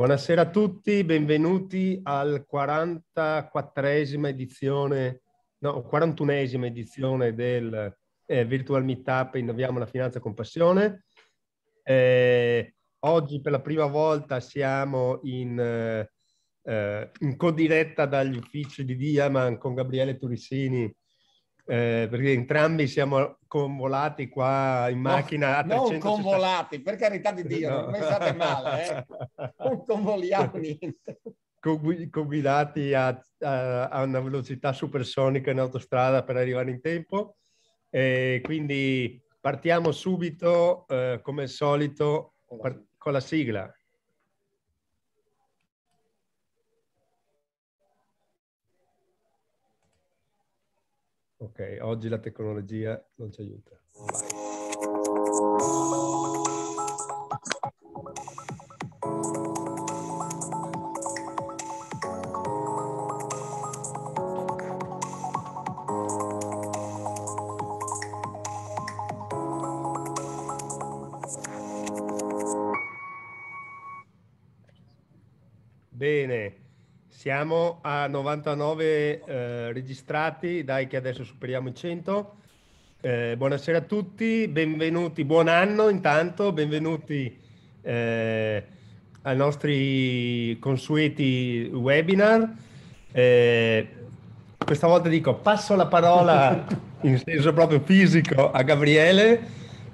Buonasera a tutti, benvenuti al 44esima edizione, no, 41esima edizione del eh, Virtual Meetup Innoviamo la Finanza con Passione. Eh, oggi per la prima volta siamo in, eh, eh in codiretta dagli uffici di Diaman con Gabriele Turissini eh, perché entrambi siamo convolati qua in macchina. No, non convolati, per carità di Dio, no. non pensate male, eh. non convoliamo niente. Guidati a, a, a, una velocità supersonica in autostrada per arrivare in tempo. E quindi partiamo subito, eh, come al solito, con la sigla. Ok, oggi la tecnologia non ci aiuta. Vai. Siamo a 99 eh, registrati, dai che adesso superiamo i 100. Eh, buonasera a tutti, benvenuti, buon anno intanto, benvenuti eh, ai nostri consueti webinar. Eh, questa volta dico passo la parola in senso proprio fisico a Gabriele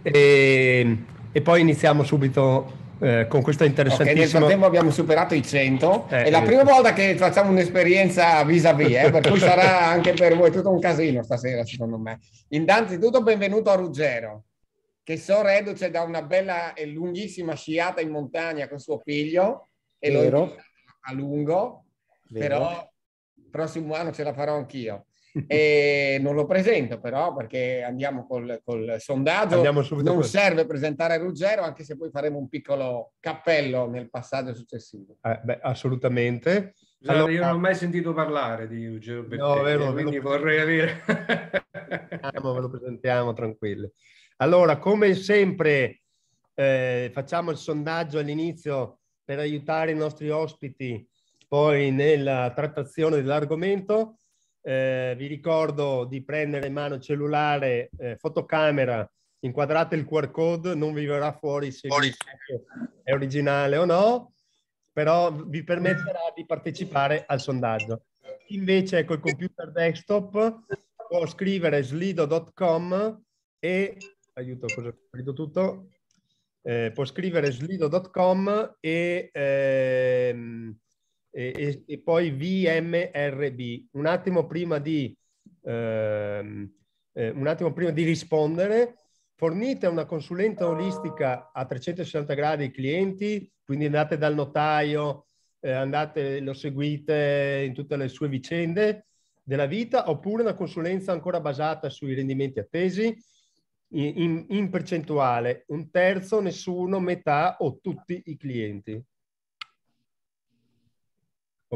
e, e poi iniziamo subito eh, con questa interessantissima... Okay, nel frattempo abbiamo superato i 100, eh, è la eh, prima volta che facciamo un'esperienza vis-à-vis, eh, per cui sarà anche per voi tutto un casino stasera secondo me. Innanzitutto benvenuto a Ruggero, che so reduce da una bella e lunghissima sciata in montagna con suo figlio, e Vero. lo a lungo, Vero. però prossimo anno ce la farò anch'io e non lo presento però perché andiamo col, col sondaggio. Andiamo non serve presentare Ruggero, anche se poi faremo un piccolo cappello nel passaggio successivo. Eh, beh, assolutamente. Allora, allora, io non ho mai sentito parlare di Ruggero Bertelli, no, vero, quindi vorrei avere... Andiamo, ve lo presentiamo tranquillo. Allora, come sempre, eh, facciamo il sondaggio all'inizio per aiutare i nostri ospiti poi nella trattazione dell'argomento eh, vi ricordo di prendere in mano cellulare, eh, fotocamera, inquadrate il QR code, non vi verrà fuori se fuori. è originale o no, però vi permetterà di partecipare al sondaggio. Invece col computer desktop può scrivere slido.com e aiuto, cosa ho scritto tutto? Eh, può scrivere slido.com e ehm, e, e, e poi VMRB. Un attimo prima di, ehm, eh, un attimo prima di rispondere, fornite una consulenza olistica a 360 gradi ai clienti, quindi andate dal notaio, eh, andate, lo seguite in tutte le sue vicende della vita, oppure una consulenza ancora basata sui rendimenti attesi, in, in, in percentuale, un terzo, nessuno, metà o tutti i clienti.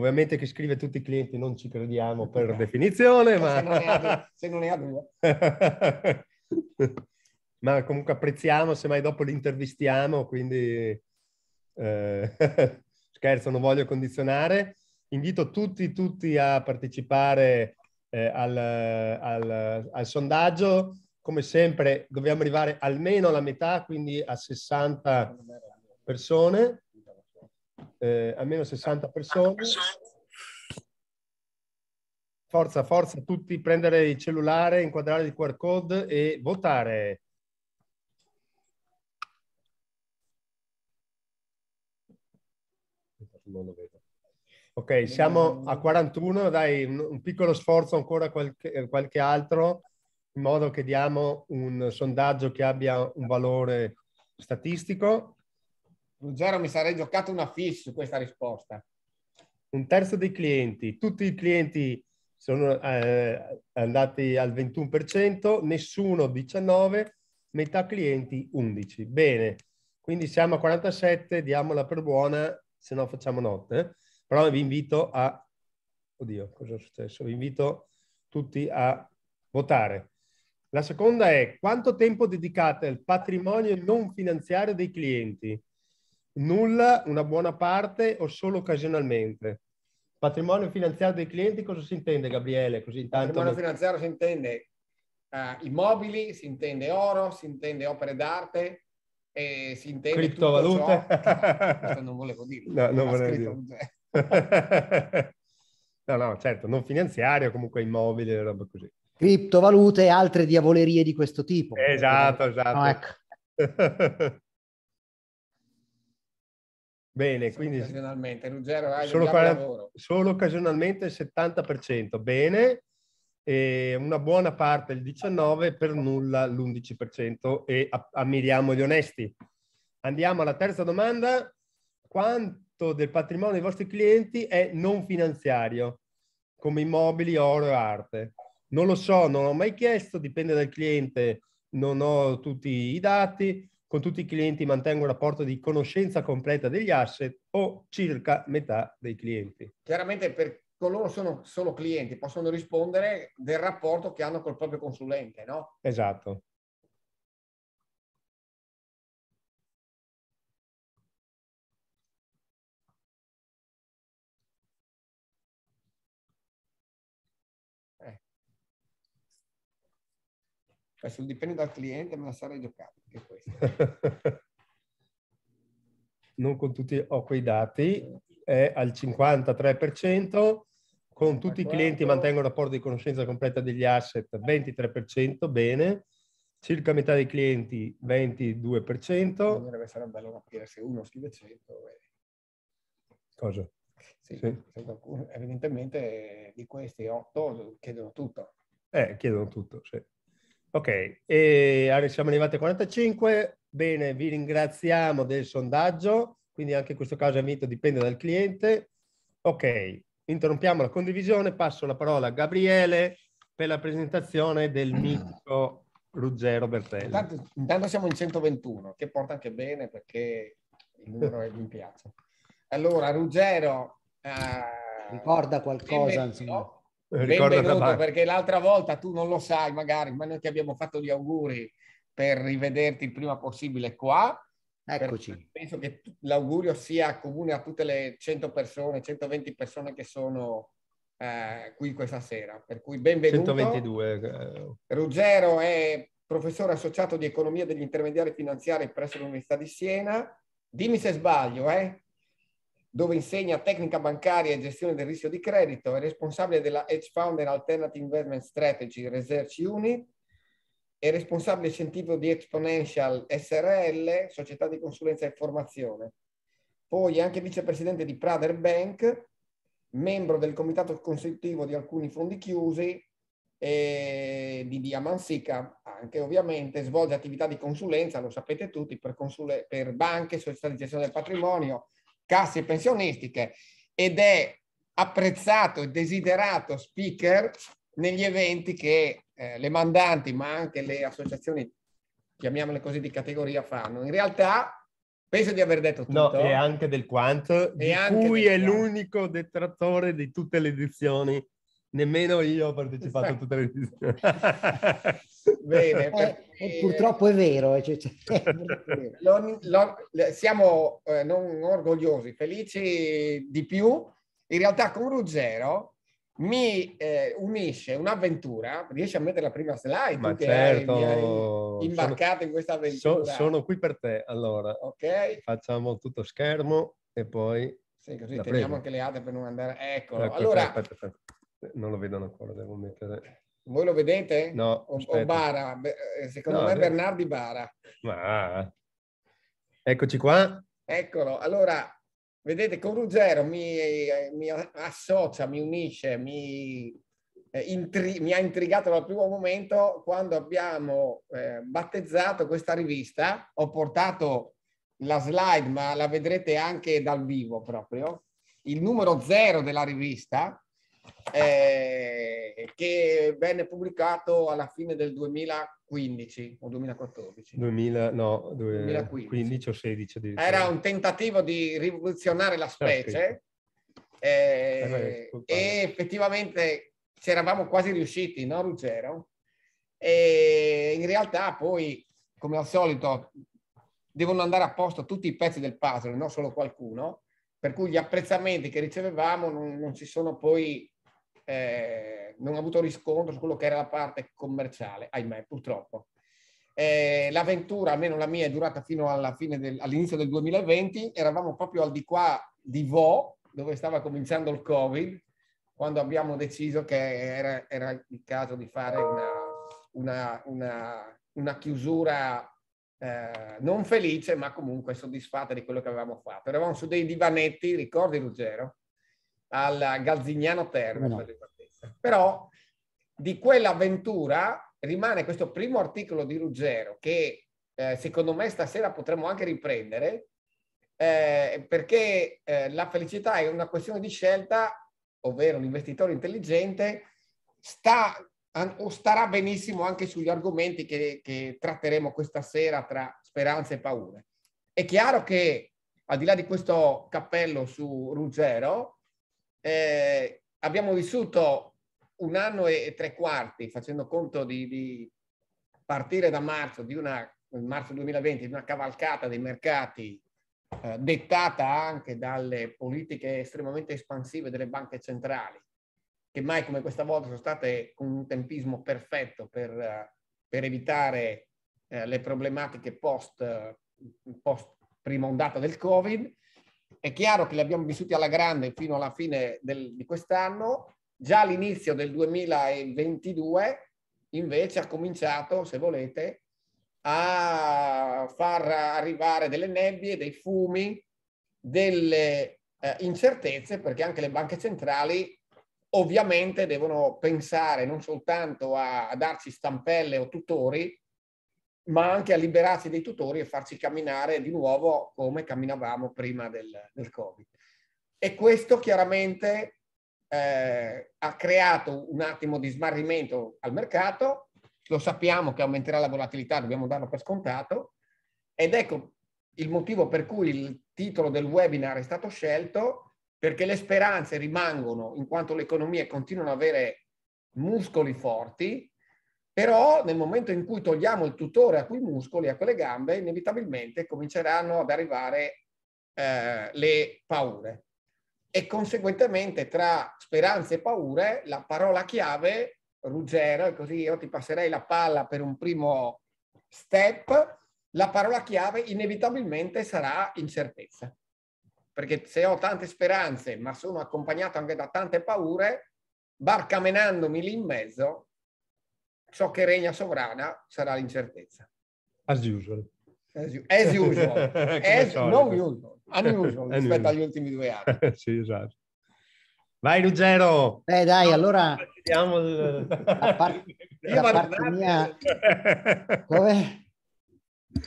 Ovviamente chi scrive tutti i clienti non ci crediamo per definizione, eh, ma... Se non ne ha due. ma comunque apprezziamo, semmai dopo li intervistiamo, quindi eh, scherzo, non voglio condizionare. Invito tutti, tutti a partecipare eh, al, al, al, sondaggio. Come sempre dobbiamo arrivare almeno alla metà, quindi a 60 persone eh, almeno 60 persone. Forza, forza, tutti prendere il cellulare, inquadrare il QR code e votare. Non lo vedo. Ok, siamo a 41, dai un, piccolo sforzo ancora qualche, qualche, altro, in modo che diamo un sondaggio che abbia un valore statistico. Ruggero, mi sarei giocato una fish su questa risposta. Un terzo dei clienti, tutti i clienti sono eh, andati al 21%, nessuno 19%, metà clienti 11%. Bene, quindi siamo a 47, diamola per buona, se no facciamo notte. Però vi invito a... Oddio, cosa è successo? Vi invito tutti a votare. La seconda è quanto tempo dedicate al patrimonio non finanziario dei clienti? nulla, una buona parte o solo occasionalmente. Patrimonio finanziario dei clienti cosa si intende Gabriele? Così intanto... Patrimonio finanziario si intende uh, immobili, si intende oro, si intende opere d'arte, e si intende criptovalute. Questo non volevo dirlo. No, non volevo dire. no, no, certo, non finanziario, comunque immobile, roba così. Criptovalute e altre diavolerie di questo tipo. Esatto, esatto. No, ecco. Bene, solo quindi... Occasionalmente, Ruggero, hai solo, 40, solo occasionalmente il 70%, bene. E una buona parte, il 19%, per nulla l'11% e ammiriamo gli onesti. Andiamo alla terza domanda. Quanto del patrimonio dei vostri clienti è non finanziario, come immobili, oro e arte? Non lo so, non l'ho mai chiesto, dipende dal cliente, non ho tutti i dati con tutti i clienti mantengo un rapporto di conoscenza completa degli asset o circa metà dei clienti. Chiaramente per coloro che sono solo clienti possono rispondere del rapporto che hanno col proprio consulente, no? Esatto. Adesso cioè, dipende dal cliente, ma la sarei giocata anche questa. non con tutti ho quei dati, è al 53%, con tutti i clienti mantengono un rapporto di conoscenza completa degli asset 23%, bene, circa metà dei clienti 22%. Dovrebbe essere bello capire se uno scrive 100. Eh. Cosa? Sì, sì. Qualcuno, evidentemente di questi 8 chiedono tutto. Eh, chiedono tutto, sì. Ok, e siamo arrivati a 45. Bene, vi ringraziamo del sondaggio, quindi anche in questo caso il vinto dipende dal cliente. Ok, interrompiamo la condivisione, passo la parola a Gabriele per la presentazione del mm. mitico Ruggero Bertelli. Intanto, intanto siamo in 121, che porta anche bene perché il numero è, mi piace. Allora, Ruggero... Eh, Ricorda qualcosa, insomma. Eh, benvenuto perché l'altra volta tu non lo sai magari, ma noi ti abbiamo fatto gli auguri per rivederti il prima possibile qua. Eccoci. Penso che l'augurio sia comune a tutte le 100 persone, 120 persone che sono eh, qui questa sera. Per cui benvenuto. 122. Eh, Ruggero è professore associato di economia degli intermediari finanziari presso l'Università di Siena. Dimmi se sbaglio, eh? dove insegna tecnica bancaria e gestione del rischio di credito, è responsabile della Hedge Founder Alternative Investment Strategy Research Unit, è responsabile scientifico di Exponential SRL, società di consulenza e formazione. Poi è anche vicepresidente di Prader Bank, membro del comitato consultivo di alcuni fondi chiusi e di Diamansica, anche ovviamente svolge attività di consulenza, lo sapete tutti, per, consule, per banche, società di gestione del patrimonio, casse pensionistiche ed è apprezzato e desiderato speaker negli eventi che eh, le mandanti, ma anche le associazioni, chiamiamole così, di categoria fanno. In realtà penso di aver detto tutto. No, e anche del quanto, e di anche cui è quanto. l'unico detrattore di tutte le edizioni Nemmeno io ho partecipato a tutte le edizioni. Bene, eh, perché... eh, purtroppo è vero. Eh, cioè, cioè, è vero. Lo, lo, siamo eh, non orgogliosi, felici di più. In realtà con Ruggero mi eh, unisce un'avventura, riesci a mettere la prima slide? Ma certo, hai, imbarcato sono, in questa avventura. So, sono qui per te, allora. Ok. Facciamo tutto schermo e poi... Sì, così teniamo prego. anche le altre per non andare... Eccolo. Ecco, allora, aspetta, aspetta. Non lo vedono ancora, devo mettere. Voi lo vedete? No. O, o Bara, eh, secondo no, me eh. Bernardi Bara. Ma... Eccoci qua. Eccolo, allora vedete con Ruggero mi, eh, mi associa, mi unisce, mi, eh, intri- mi, ha intrigato dal primo momento quando abbiamo eh, battezzato questa rivista. Ho portato la slide, ma la vedrete anche dal vivo proprio. Il numero zero della rivista eh, che venne pubblicato alla fine del 2015 o 2014. 2000, no, 2015 o 16. Era un tentativo di rivoluzionare la certo, specie eh, eh, e effettivamente ci eravamo quasi riusciti, no Ruggero? E in realtà poi, come al solito, devono andare a posto tutti i pezzi del puzzle, non solo qualcuno per cui gli apprezzamenti che ricevevamo non, non si sono poi, eh, non ha avuto riscontro su quello che era la parte commerciale, ahimè, purtroppo. Eh, l'avventura, almeno la mia, è durata fino alla fine del, all'inizio del 2020, eravamo proprio al di qua di Vo, dove stava cominciando il Covid, quando abbiamo deciso che era, era il caso di fare una, una, una, una chiusura eh, non felice, ma comunque soddisfatta di quello che avevamo fatto. Eravamo su dei divanetti, ricordi Ruggero, al Galzignano Terme, no. però di quell'avventura rimane questo primo articolo di Ruggero che eh, secondo me stasera potremmo anche riprendere, eh, perché eh, la felicità è una questione di scelta, ovvero l'investitore intelligente sta o starà benissimo anche sugli argomenti che, che tratteremo questa sera tra speranze e paure. È chiaro che al di là di questo cappello su Ruggero, eh, abbiamo vissuto un anno e tre quarti, facendo conto di, di partire da marzo, di una, marzo 2020, di una cavalcata dei mercati eh, dettata anche dalle politiche estremamente espansive delle banche centrali che mai come questa volta sono state con un tempismo perfetto per, per evitare eh, le problematiche post, post prima ondata del Covid. È chiaro che le abbiamo vissute alla grande fino alla fine del, di quest'anno, già all'inizio del 2022 invece ha cominciato, se volete, a far arrivare delle nebbie, dei fumi, delle eh, incertezze, perché anche le banche centrali ovviamente devono pensare non soltanto a, a darci stampelle o tutori, ma anche a liberarsi dei tutori e farci camminare di nuovo come camminavamo prima del, del Covid. E questo chiaramente eh, ha creato un attimo di smarrimento al mercato, lo sappiamo che aumenterà la volatilità, dobbiamo darlo per scontato, ed ecco il motivo per cui il titolo del webinar è stato scelto perché le speranze rimangono in quanto le economie continuano ad avere muscoli forti, però nel momento in cui togliamo il tutore a quei muscoli, a quelle gambe, inevitabilmente cominceranno ad arrivare eh, le paure. E conseguentemente tra speranze e paure la parola chiave, Ruggero, e così io ti passerei la palla per un primo step, la parola chiave inevitabilmente sarà incertezza perché se ho tante speranze, ma sono accompagnato anche da tante paure, barcamenandomi lì in mezzo, ciò che regna sovrana sarà l'incertezza. As usual. As, as usual. as, non usual, unusual rispetto agli ultimi due anni. sì, esatto. Vai Ruggero! Beh dai, allora... Vediamo il... La, par- la parte mia... Come?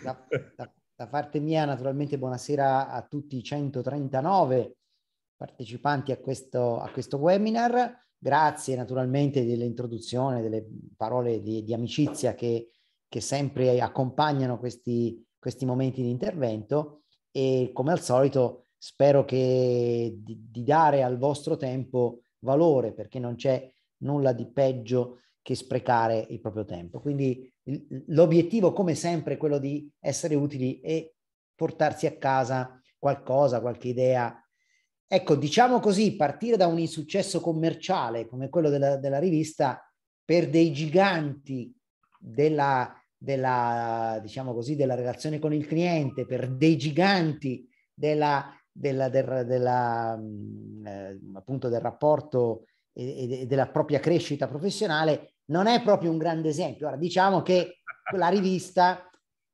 La, la, da parte mia, naturalmente, buonasera a tutti i 139 partecipanti a questo, a questo webinar. Grazie naturalmente dell'introduzione, delle parole di, di amicizia che, che, sempre accompagnano questi, questi momenti di intervento e come al solito spero che di, di dare al vostro tempo valore perché non c'è nulla di peggio che sprecare il proprio tempo. Quindi l'obiettivo come sempre è quello di essere utili e portarsi a casa qualcosa, qualche idea. Ecco, diciamo così, partire da un insuccesso commerciale come quello della, della rivista per dei giganti della, della, diciamo così, della relazione con il cliente, per dei giganti della, della, della, della mm, eh, appunto del rapporto e, e, della propria crescita professionale non è proprio un grande esempio. Ora, diciamo che la rivista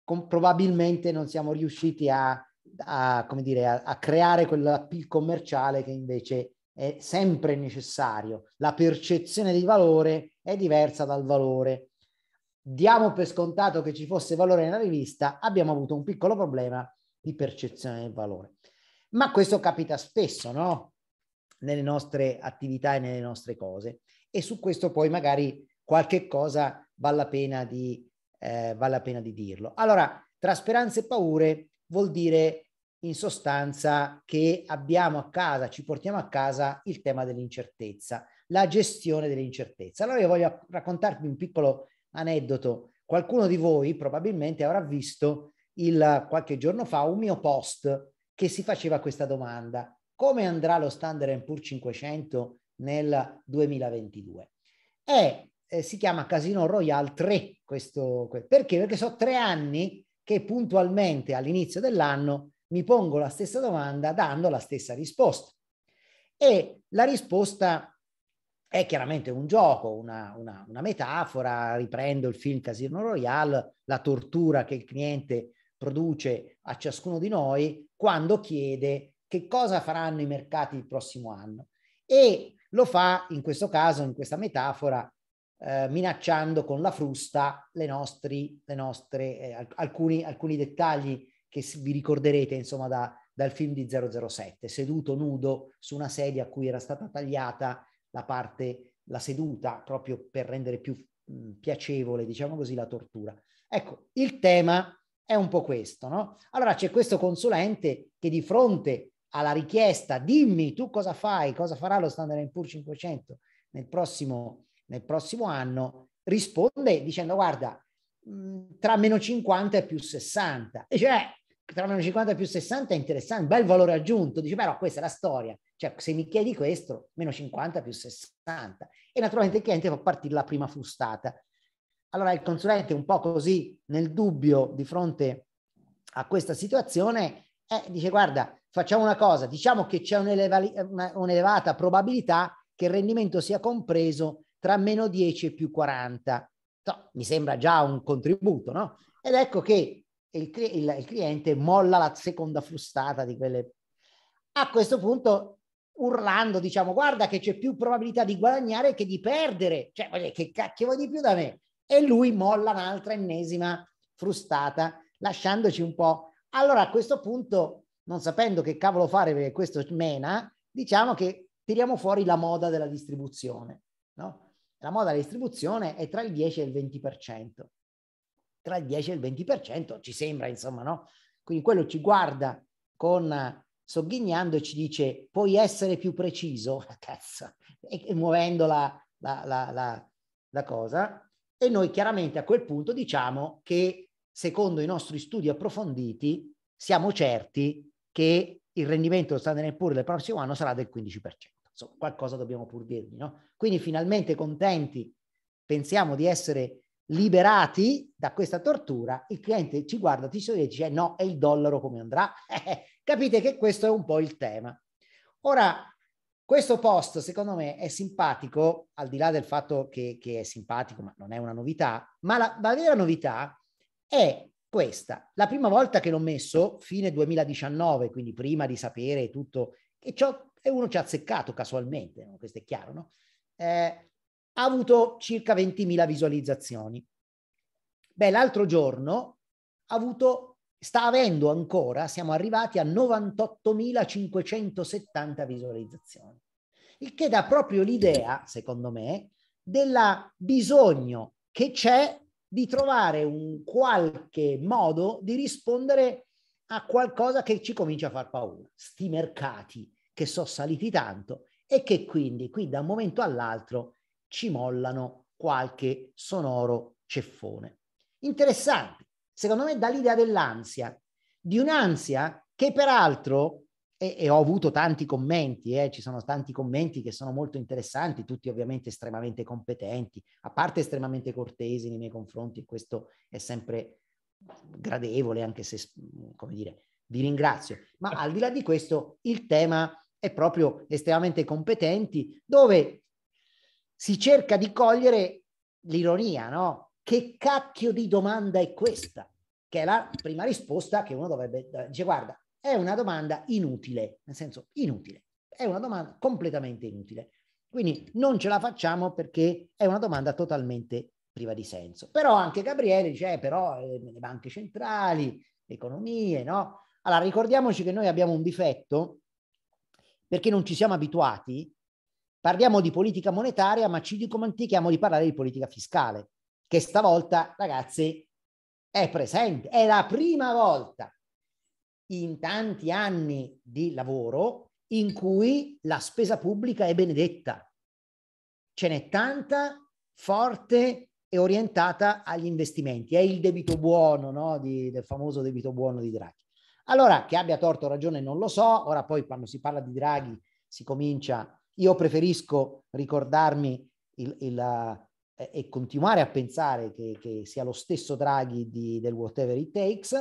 con, probabilmente non siamo riusciti a, a, dire, a, a creare quell'appeal commerciale che invece è sempre necessario. La percezione di valore è diversa dal valore. Diamo per scontato che ci fosse valore nella rivista, abbiamo avuto un piccolo problema di percezione del valore. Ma questo capita spesso, no? Nelle nostre attività e nelle nostre cose. E su questo poi magari qualche cosa vale la pena di, eh, vale la pena di dirlo. Allora, tra speranze e paure vuol dire in sostanza che abbiamo a casa, ci portiamo a casa il tema dell'incertezza, la gestione dell'incertezza. Allora io voglio raccontarvi un piccolo aneddoto. Qualcuno di voi probabilmente avrà visto il, qualche giorno fa un mio post che si faceva questa domanda. Come andrà lo Standard Poor's 500 nel 2022? E eh, si chiama Casino Royale 3. Questo, perché? Perché sono tre anni che puntualmente all'inizio dell'anno mi pongo la stessa domanda dando la stessa risposta. E la risposta è chiaramente un gioco, una, una, una metafora, riprendo il film Casino Royale, la tortura che il cliente produce a ciascuno di noi quando chiede che cosa faranno i mercati il prossimo anno. E lo fa in questo caso, in questa metafora, eh, minacciando con la frusta le nostri, le nostre, eh, alcuni, alcuni, dettagli che vi ricorderete insomma da, dal film di 007, seduto nudo su una sedia a cui era stata tagliata la parte, la seduta, proprio per rendere più mh, mm, piacevole, diciamo così, la tortura. Ecco, il tema è un po' questo, no? Allora c'è questo consulente che di fronte alla richiesta dimmi tu cosa fai, cosa farà lo Standard Poor's 500 nel prossimo nel prossimo anno, risponde dicendo guarda, mm, tra meno 50 e più 60. E cioè, tra meno 50 e più 60 è interessante, bel valore aggiunto. Dice, però questa è la storia. Cioè, se mi chiedi questo, meno 50 più 60. E naturalmente il cliente fa partire la prima frustata. Allora il consulente un po' così nel dubbio di fronte a questa situazione eh, dice guarda facciamo una cosa, diciamo che c'è un'eleva, una, un'elevata probabilità che il rendimento sia compreso tra meno 10 e più 40. No, mi sembra già un contributo, no? Ed ecco che il, il, il cliente molla la seconda frustata di quelle. A questo punto urlando, diciamo, guarda che c'è più probabilità di guadagnare che di perdere. Cioè, che cacchio vuoi di più da me? E lui molla un'altra ennesima frustata, lasciandoci un po'. Allora, a questo punto, non sapendo che cavolo fare perché questo mena, diciamo che tiriamo fuori la moda della distribuzione, no? la moda della distribuzione è tra il 10 e il 20%. Tra il 10 e il 20% ci sembra, insomma, no? Quindi quello ci guarda con eh, sogghignando e ci dice puoi essere più preciso, cazzo, e, e muovendo la, la, la, la cosa. E noi chiaramente a quel punto diciamo che secondo i nostri studi approfonditi siamo certi che il rendimento dello standard Poor's del prossimo anno sarà del 15% so, qualcosa dobbiamo pur dirgli, no? Quindi finalmente contenti, pensiamo di essere liberati da questa tortura, il cliente ci guarda, ti sorride e dice eh, no, è il dollaro come andrà. Capite che questo è un po' il tema. Ora, questo post secondo me è simpatico, al di là del fatto che, che è simpatico, ma non è una novità, ma la, la vera novità è questa. La prima volta che l'ho messo, fine 2019, quindi prima di sapere tutto e, e uno ci ha azzeccato casualmente, no? questo è chiaro, no? Eh, ha avuto circa 20.000 visualizzazioni. Beh, l'altro giorno ha avuto, sta avendo ancora, siamo arrivati a 98.570 visualizzazioni, il che dà proprio l'idea, secondo me, del bisogno che c'è di trovare un qualche modo di rispondere a qualcosa che ci comincia a far paura, sti mercati che sono saliti tanto e che quindi qui da un momento all'altro ci mollano qualche sonoro ceffone. Interessante, secondo me dà l'idea dell'ansia, di un'ansia che peraltro, e, e ho avuto tanti commenti, eh, ci sono tanti commenti che sono molto interessanti, tutti ovviamente estremamente competenti, a parte estremamente cortesi nei miei confronti, questo è sempre gradevole, anche se, come dire, vi ringrazio. Ma al di là di questo, il tema è proprio estremamente competenti, dove si cerca di cogliere l'ironia, no? Che cacchio di domanda è questa? Che è la prima risposta che uno dovrebbe... dire, guarda, è una domanda inutile, nel senso inutile, è una domanda completamente inutile. Quindi non ce la facciamo perché è una domanda totalmente priva di senso. Però anche Gabriele dice, eh, però eh, le banche centrali, le economie, no? Allora, ricordiamoci che noi abbiamo un difetto perché non ci siamo abituati, parliamo di politica monetaria, ma ci dimentichiamo di parlare di politica fiscale, che stavolta, ragazzi, è presente. È la prima volta in tanti anni di lavoro in cui la spesa pubblica è benedetta. Ce n'è tanta, forte, è orientata agli investimenti, è il debito buono, no? di, del famoso debito buono di Draghi. Allora, che abbia torto o ragione non lo so, ora poi quando si parla di Draghi si comincia, io preferisco ricordarmi il, il, eh, e continuare a pensare che, che sia lo stesso Draghi di, del whatever it takes,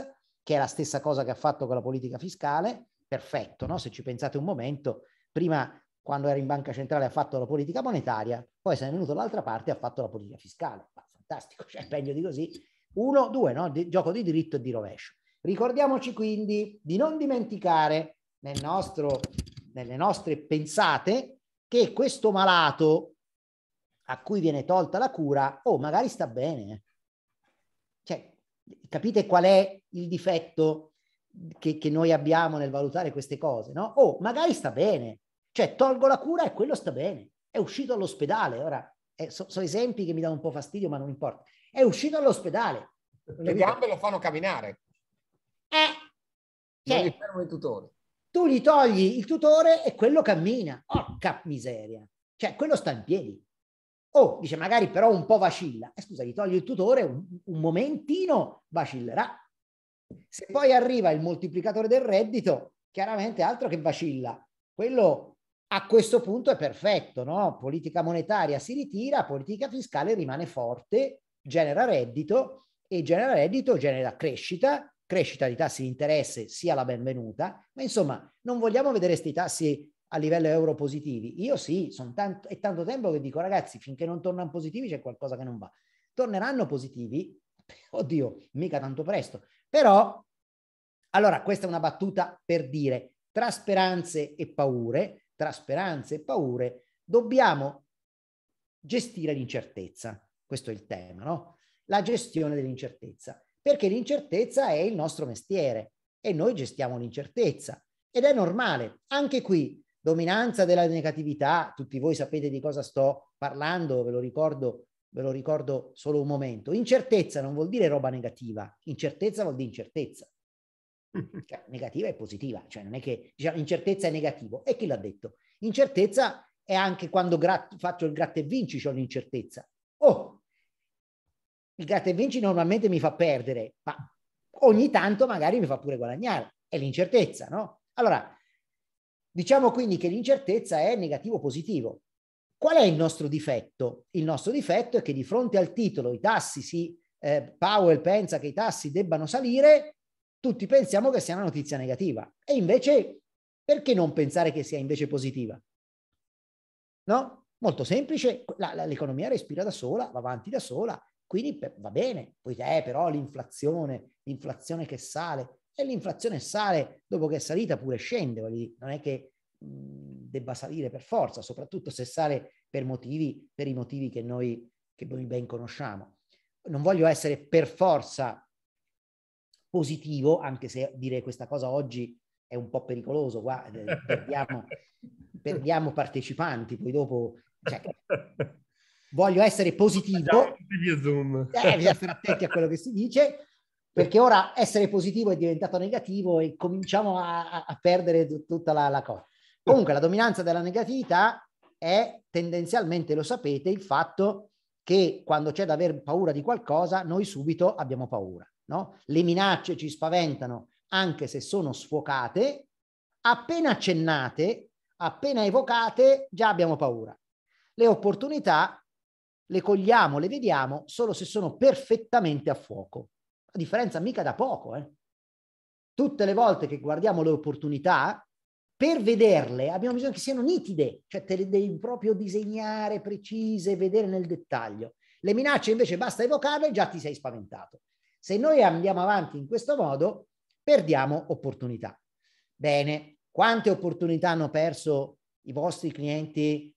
che è la stessa cosa che ha fatto con la politica fiscale, perfetto, no? se ci pensate un momento, prima quando era in banca centrale ha fatto la politica monetaria, poi se è venuto dall'altra parte ha fatto la politica fiscale. Ma fantastico, cioè meglio di così. Uno, due, no? Di, gioco di diritto e di rovescio. Ricordiamoci quindi di non dimenticare nel nostro, nelle nostre pensate che questo malato a cui viene tolta la cura, oh, magari sta bene. Eh. Cioè, capite qual è il difetto che, che noi abbiamo nel valutare queste cose, no? Oh, magari sta bene, cioè, tolgo la cura e quello sta bene. È uscito all'ospedale, Ora, eh, sono so esempi che mi danno un po' fastidio, ma non importa. È uscito all'ospedale. Le gambe lo fanno camminare. Eh. Cioè, gli tu gli togli il tutore e quello cammina. Orca miseria. Cioè, quello sta in piedi. Oh, dice, magari però un po' vacilla. Eh, scusa, gli togli il tutore, un, un momentino vacillerà. Se poi arriva il moltiplicatore del reddito, chiaramente altro che vacilla. Quello a questo punto è perfetto, no? Politica monetaria si ritira, politica fiscale rimane forte, genera reddito e genera reddito, genera crescita, crescita di tassi di interesse sia la benvenuta, ma insomma non vogliamo vedere questi tassi a livello euro positivi. Io sì, sono tanto, è tanto tempo che dico ragazzi, finché non tornano positivi c'è qualcosa che non va. Torneranno positivi, oddio, mica tanto presto, però allora questa è una battuta per dire tra speranze e paure, tra speranze e paure, dobbiamo gestire l'incertezza. Questo è il tema, no? La gestione dell'incertezza, perché l'incertezza è il nostro mestiere e noi gestiamo l'incertezza ed è normale. Anche qui, dominanza della negatività, tutti voi sapete di cosa sto parlando, ve lo ricordo ve lo ricordo solo un momento. Incertezza non vuol dire roba negativa, incertezza vuol dire incertezza. Cioè, negativa e positiva, cioè non è che diciamo, incertezza è negativo. E chi l'ha detto? Incertezza è anche quando grat- faccio il gratta e vinci, ho l'incertezza. Oh, il gratta e vinci normalmente mi fa perdere, ma ogni tanto magari mi fa pure guadagnare. È l'incertezza, no? Allora, diciamo quindi che l'incertezza è negativo-positivo. Qual è il nostro difetto? Il nostro difetto è che di fronte al titolo i tassi si... Eh, Powell pensa che i tassi debbano salire, tutti pensiamo che sia una notizia negativa e invece perché non pensare che sia invece positiva? No? Molto semplice, la, la, l'economia respira da sola, va avanti da sola, quindi per, va bene, poi eh, però l'inflazione, l'inflazione che sale, e l'inflazione sale dopo che è salita pure scende, non è che mh, debba salire per forza, soprattutto se sale per motivi, per i motivi che noi, che noi ben conosciamo. Non voglio essere per forza positivo, anche se dire questa cosa oggi è un po' pericoloso, qua eh, perdiamo, perdiamo, partecipanti, poi dopo... Cioè, voglio essere positivo, eh, bisogna essere attenti a quello che si dice, perché ora essere positivo è diventato negativo e cominciamo a, a perdere t- tutta la, la cosa. Comunque la dominanza della negatività è tendenzialmente, lo sapete, il fatto che quando c'è da aver paura di qualcosa, noi subito abbiamo paura no? le minacce ci spaventano anche se sono sfocate, appena accennate, appena evocate, già abbiamo paura. Le opportunità le cogliamo, le vediamo solo se sono perfettamente a fuoco. La differenza mica da poco. Eh? Tutte le volte che guardiamo le opportunità, per vederle abbiamo bisogno che siano nitide, cioè te le devi proprio disegnare precise, vedere nel dettaglio. Le minacce invece basta evocarle e già ti sei spaventato. Se noi andiamo avanti in questo modo, perdiamo opportunità. Bene, quante opportunità hanno perso i vostri clienti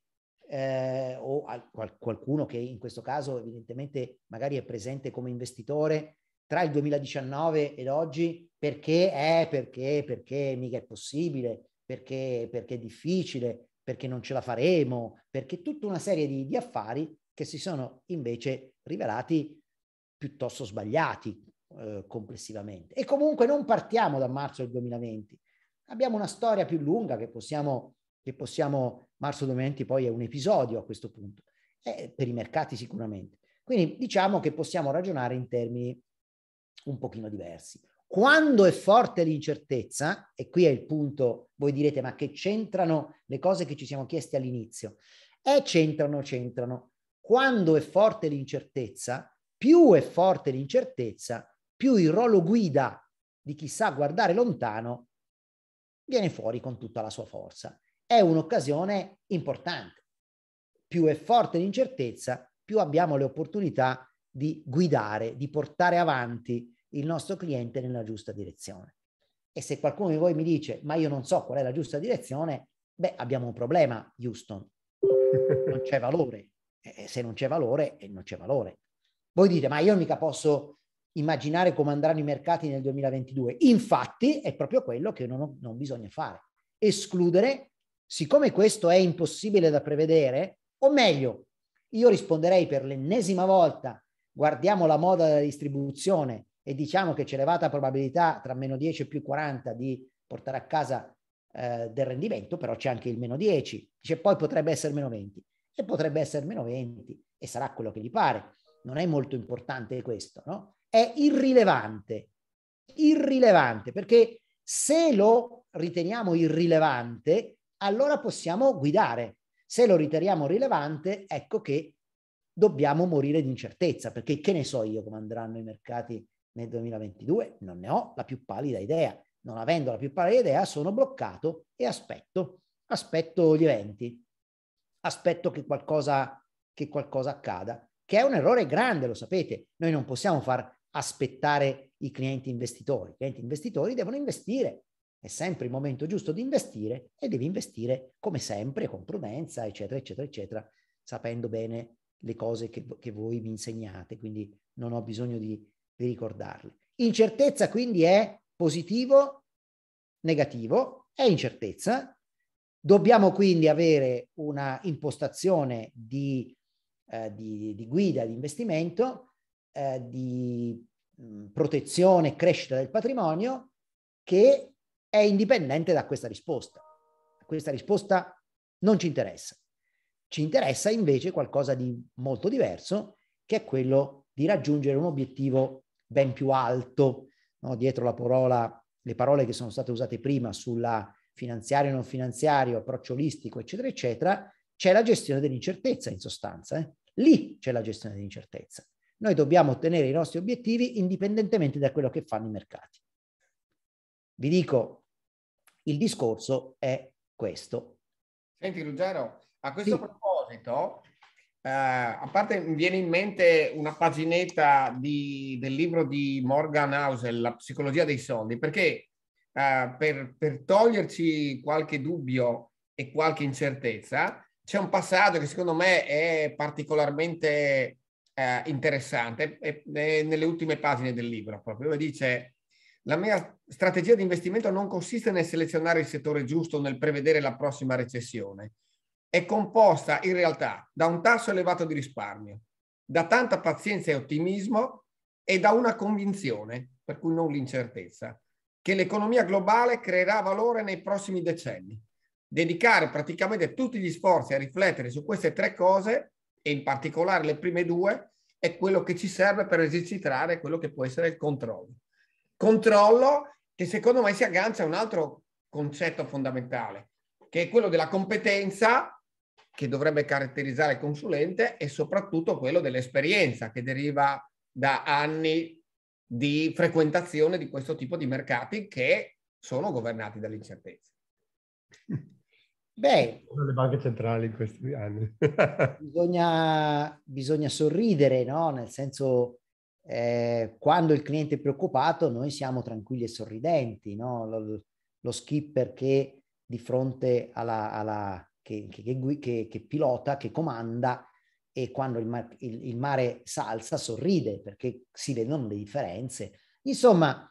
eh, o qual- qualcuno che in questo caso evidentemente magari è presente come investitore tra il 2019 ed oggi perché è, eh, perché, perché mica è possibile, perché, perché è difficile, perché non ce la faremo, perché tutta una serie di, di affari che si sono invece rivelati piuttosto sbagliati eh, complessivamente. E comunque non partiamo da marzo del 2020, abbiamo una storia più lunga che possiamo, che possiamo marzo 2020 poi è un episodio a questo punto, eh, per i mercati sicuramente. Quindi diciamo che possiamo ragionare in termini un pochino diversi. Quando è forte l'incertezza, e qui è il punto, voi direte, ma che c'entrano le cose che ci siamo chiesti all'inizio? Eh, c'entrano, c'entrano. Quando è forte l'incertezza, più è forte l'incertezza, più il ruolo guida di chi sa guardare lontano viene fuori con tutta la sua forza. È un'occasione importante. Più è forte l'incertezza, più abbiamo le opportunità di guidare, di portare avanti il nostro cliente nella giusta direzione. E se qualcuno di voi mi dice, ma io non so qual è la giusta direzione, beh, abbiamo un problema, Houston. Non c'è valore. E se non c'è valore, non c'è valore. Voi dite, ma io mica posso immaginare come andranno i mercati nel 2022. Infatti è proprio quello che non, non bisogna fare. Escludere, siccome questo è impossibile da prevedere, o meglio, io risponderei per l'ennesima volta, guardiamo la moda della distribuzione e diciamo che c'è elevata probabilità tra meno 10 e più 40 di portare a casa eh, del rendimento, però c'è anche il meno 10, cioè, poi potrebbe essere meno 20 e potrebbe essere meno 20 e sarà quello che gli pare non è molto importante questo, no? È irrilevante, irrilevante, perché se lo riteniamo irrilevante, allora possiamo guidare. Se lo riteniamo rilevante, ecco che dobbiamo morire di incertezza, perché che ne so io come andranno i mercati nel 2022? Non ne ho la più pallida idea. Non avendo la più pallida idea, sono bloccato e aspetto, aspetto gli eventi, aspetto che qualcosa, che qualcosa accada che è un errore grande, lo sapete. Noi non possiamo far aspettare i clienti investitori. I clienti investitori devono investire. È sempre il momento giusto di investire e devi investire come sempre, con prudenza, eccetera, eccetera, eccetera, sapendo bene le cose che, che voi mi insegnate, quindi non ho bisogno di, di ricordarle. Incertezza quindi è positivo, negativo, è incertezza. Dobbiamo quindi avere una impostazione di eh, di, di, guida, di investimento, eh, di protezione e crescita del patrimonio che è indipendente da questa risposta. Questa risposta non ci interessa. Ci interessa invece qualcosa di molto diverso, che è quello di raggiungere un obiettivo ben più alto. No? Dietro la parola, le parole che sono state usate prima sulla finanziario non finanziario, approccio olistico, eccetera, eccetera, c'è la gestione dell'incertezza in sostanza. Eh? Lì c'è la gestione dell'incertezza. Noi dobbiamo ottenere i nostri obiettivi indipendentemente da quello che fanno i mercati. Vi dico, il discorso è questo. Senti Ruggero, a questo sì. proposito, eh, a parte mi viene in mente una paginetta di, del libro di Morgan Housel, La psicologia dei soldi, perché eh, per, per toglierci qualche dubbio e qualche incertezza, c'è un passaggio che secondo me è particolarmente eh, interessante, è, è nelle ultime pagine del libro proprio, dove dice la mia strategia di investimento non consiste nel selezionare il settore giusto, nel prevedere la prossima recessione. È composta in realtà da un tasso elevato di risparmio, da tanta pazienza e ottimismo e da una convinzione, per cui non l'incertezza, che l'economia globale creerà valore nei prossimi decenni dedicare praticamente tutti gli sforzi a riflettere su queste tre cose e in particolare le prime due è quello che ci serve per esercitare quello che può essere il controllo. Controllo che secondo me si aggancia a un altro concetto fondamentale, che è quello della competenza che dovrebbe caratterizzare il consulente e soprattutto quello dell'esperienza che deriva da anni di frequentazione di questo tipo di mercati che sono governati dall'incertezza. Beh, le banche centrali in questi anni. bisogna, bisogna, sorridere, no? Nel senso, eh, quando il cliente è preoccupato, noi siamo tranquilli e sorridenti, no? Lo, lo skipper che di fronte alla, alla che, che, che, che, pilota, che comanda, e quando il, mar, il, il mare salza sorride perché si vedono le differenze. Insomma,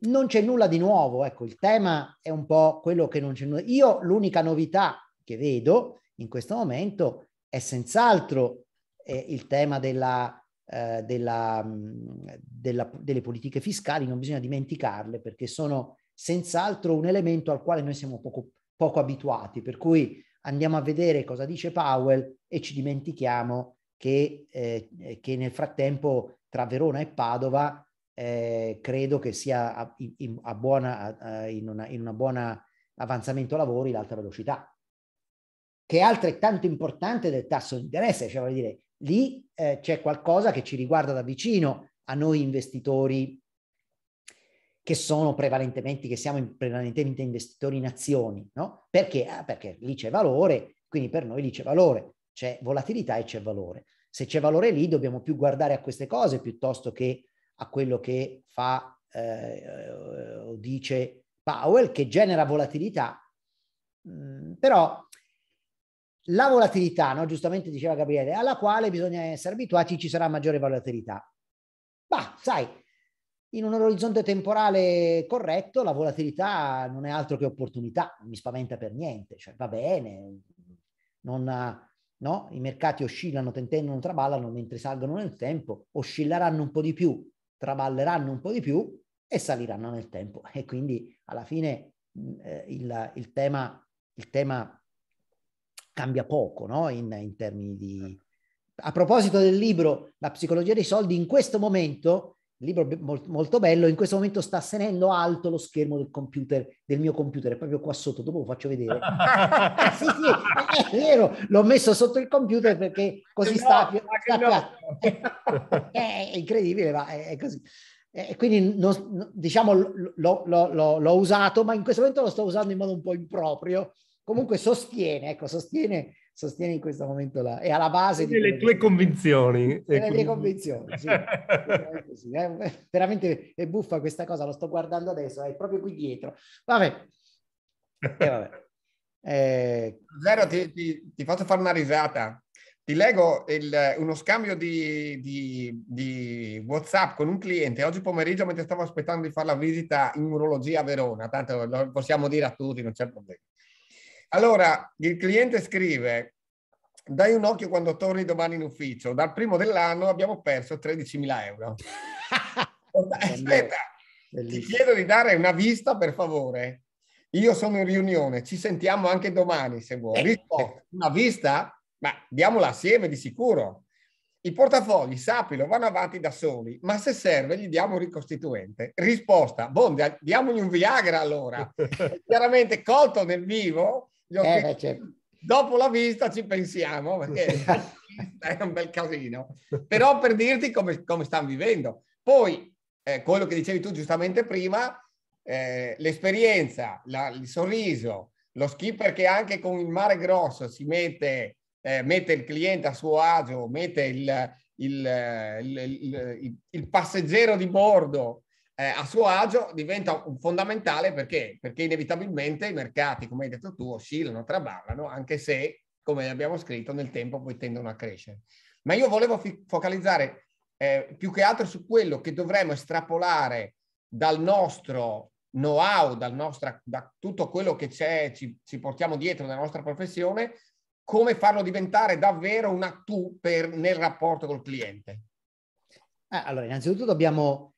non c'è nulla di nuovo, ecco, il tema è un po' quello che non c'è nulla. Io l'unica novità che vedo in questo momento è senz'altro eh, il tema della, eh, della, mm, della, delle politiche fiscali, non bisogna dimenticarle perché sono senz'altro un elemento al quale noi siamo poco, poco abituati, per cui andiamo a vedere cosa dice Powell e ci dimentichiamo che, eh, che nel frattempo tra Verona e Padova eh, credo che sia a, in, a buona, a, in, una, in una buona avanzamento lavori l'alta velocità, che è altrettanto importante del tasso di interesse, cioè vuol dire lì eh, c'è qualcosa che ci riguarda da vicino a noi investitori che sono prevalentemente, che siamo in, prevalentemente investitori in azioni, no? Perché? Ah, perché lì c'è valore, quindi per noi lì c'è valore, c'è volatilità e c'è valore. Se c'è valore lì dobbiamo più guardare a queste cose piuttosto che a quello che fa eh, o dice Powell, che genera volatilità, mm, però la volatilità, no? giustamente diceva Gabriele, alla quale bisogna essere abituati, ci sarà maggiore volatilità. Ma sai, in un orizzonte temporale corretto la volatilità non è altro che opportunità, non mi spaventa per niente, cioè va bene, non, no? i mercati oscillano, tentendono, traballano mentre salgono nel tempo, oscilleranno un po' di più, traballeranno un po' di più e saliranno nel tempo. E quindi alla fine mm, eh, il, il, tema, il, tema, cambia poco no? in, in termini di... Certo. A proposito del libro La psicologia dei soldi, in questo momento libro molto bello, in questo momento sta senendo alto lo schermo del computer, del mio computer, proprio qua sotto, dopo lo faccio vedere. Eh, sì, sì, è vero, l'ho messo sotto il computer perché così no, sta, sta no. è, eh, eh, è, incredibile, ma è, è così. E quindi non, diciamo l'ho, l'ho, l'ho, l'ho usato, ma in questo momento lo sto usando in modo un po' improprio. Comunque sostiene, ecco, sostiene sostieni in questo momento là. È alla base delle tue convinzioni. Delle quindi... convinzioni, sì. sì. È veramente è buffa questa cosa, lo sto guardando adesso, è proprio qui dietro. Vabbè. Eh, vabbè. Eh... Zero, ti, ti, ti, faccio fare una risata. Ti leggo il, uno scambio di, di, di, WhatsApp con un cliente oggi pomeriggio mentre stavo aspettando di fare la visita in urologia a Verona. Tanto lo possiamo dire a tutti, non c'è problema. Allora, il cliente scrive, dai un occhio quando torni domani in ufficio, dal primo dell'anno abbiamo perso 13.000 euro. Aspetta, ti chiedo di dare una vista per favore. Io sono in riunione, ci sentiamo anche domani se vuoi. Eh. Risposta, una vista? Ma diamola assieme di sicuro. I portafogli, sappilo, vanno avanti da soli, ma se serve gli diamo un ricostituente. Risposta, boh, diamogli un Viagra allora. Chiaramente colto nel vivo, eh, certo. Dopo la vista ci pensiamo, perché è un bel casino. Però per dirti come, come stanno vivendo. Poi, eh, quello che dicevi tu giustamente prima, eh, l'esperienza, la, il sorriso, lo skipper che anche con il mare grosso si mette, eh, mette il cliente a suo agio, mette il, il, il, il passeggero di bordo eh, a suo agio diventa un fondamentale perché? perché inevitabilmente i mercati, come hai detto tu, oscillano, traballano, anche se, come abbiamo scritto, nel tempo poi tendono a crescere. Ma io volevo fi- focalizzare eh, più che altro su quello che dovremmo estrapolare dal nostro know-how, dal nostra, da tutto quello che c'è, ci, ci portiamo dietro nella nostra professione, come farlo diventare davvero una tu per, nel rapporto col cliente. Eh, allora, innanzitutto dobbiamo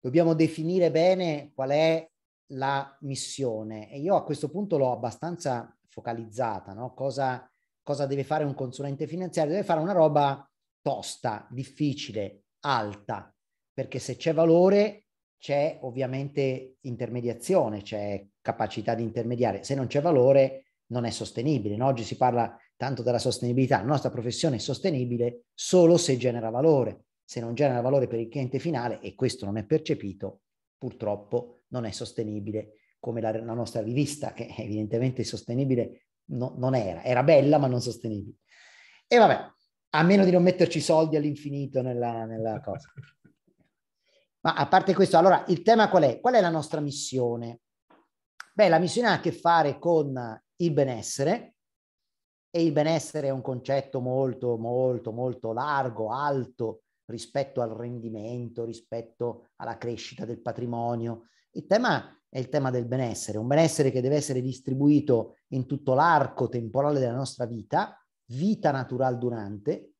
dobbiamo definire bene qual è la missione e io a questo punto l'ho abbastanza focalizzata, no? cosa, cosa deve fare un consulente finanziario? Deve fare una roba tosta, difficile, alta, perché se c'è valore c'è ovviamente intermediazione, c'è capacità di intermediare, se non c'è valore non è sostenibile. No? Oggi si parla tanto della sostenibilità, la nostra professione è sostenibile solo se genera valore se non genera valore per il cliente finale e questo non è percepito, purtroppo non è sostenibile come la, la nostra rivista, che evidentemente sostenibile no, non era, era bella ma non sostenibile. E vabbè, a meno di non metterci soldi all'infinito nella, nella cosa. Ma a parte questo, allora il tema qual è? Qual è la nostra missione? Beh, la missione ha a che fare con il benessere, e il benessere è un concetto molto, molto, molto largo, alto, rispetto al rendimento, rispetto alla crescita del patrimonio. Il tema è il tema del benessere, un benessere che deve essere distribuito in tutto l'arco temporale della nostra vita, vita natural durante,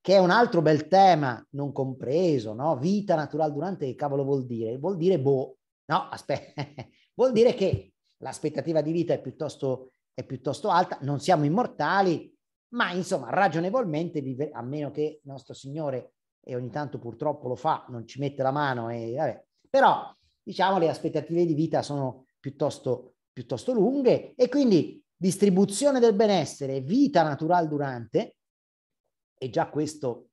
che è un altro bel tema non compreso, no? Vita natural durante che cavolo vuol dire? Vuol dire boh, no, aspetta, vuol dire che l'aspettativa di vita è piuttosto, è piuttosto alta, non siamo immortali, ma insomma ragionevolmente, a meno che il nostro Signore e ogni tanto purtroppo lo fa, non ci mette la mano e vabbè. Però diciamo le aspettative di vita sono piuttosto, piuttosto lunghe e quindi distribuzione del benessere, vita naturale durante, e già questo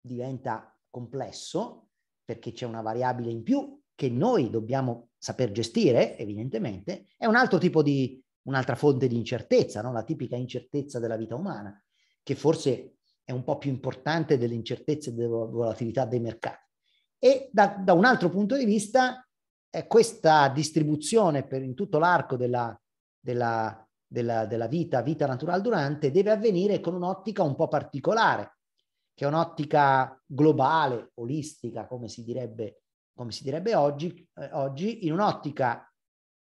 diventa complesso perché c'è una variabile in più che noi dobbiamo saper gestire, evidentemente, è un altro tipo di, un'altra fonte di incertezza, no? la tipica incertezza della vita umana, che forse è un po' più importante delle incertezze e della volatilità dei mercati. E da, da un altro punto di vista, eh, questa distribuzione per in tutto l'arco della, della, della, della vita, vita naturale durante, deve avvenire con un'ottica un po' particolare, che è un'ottica globale, olistica, come si direbbe, come si direbbe oggi, eh, oggi, in un'ottica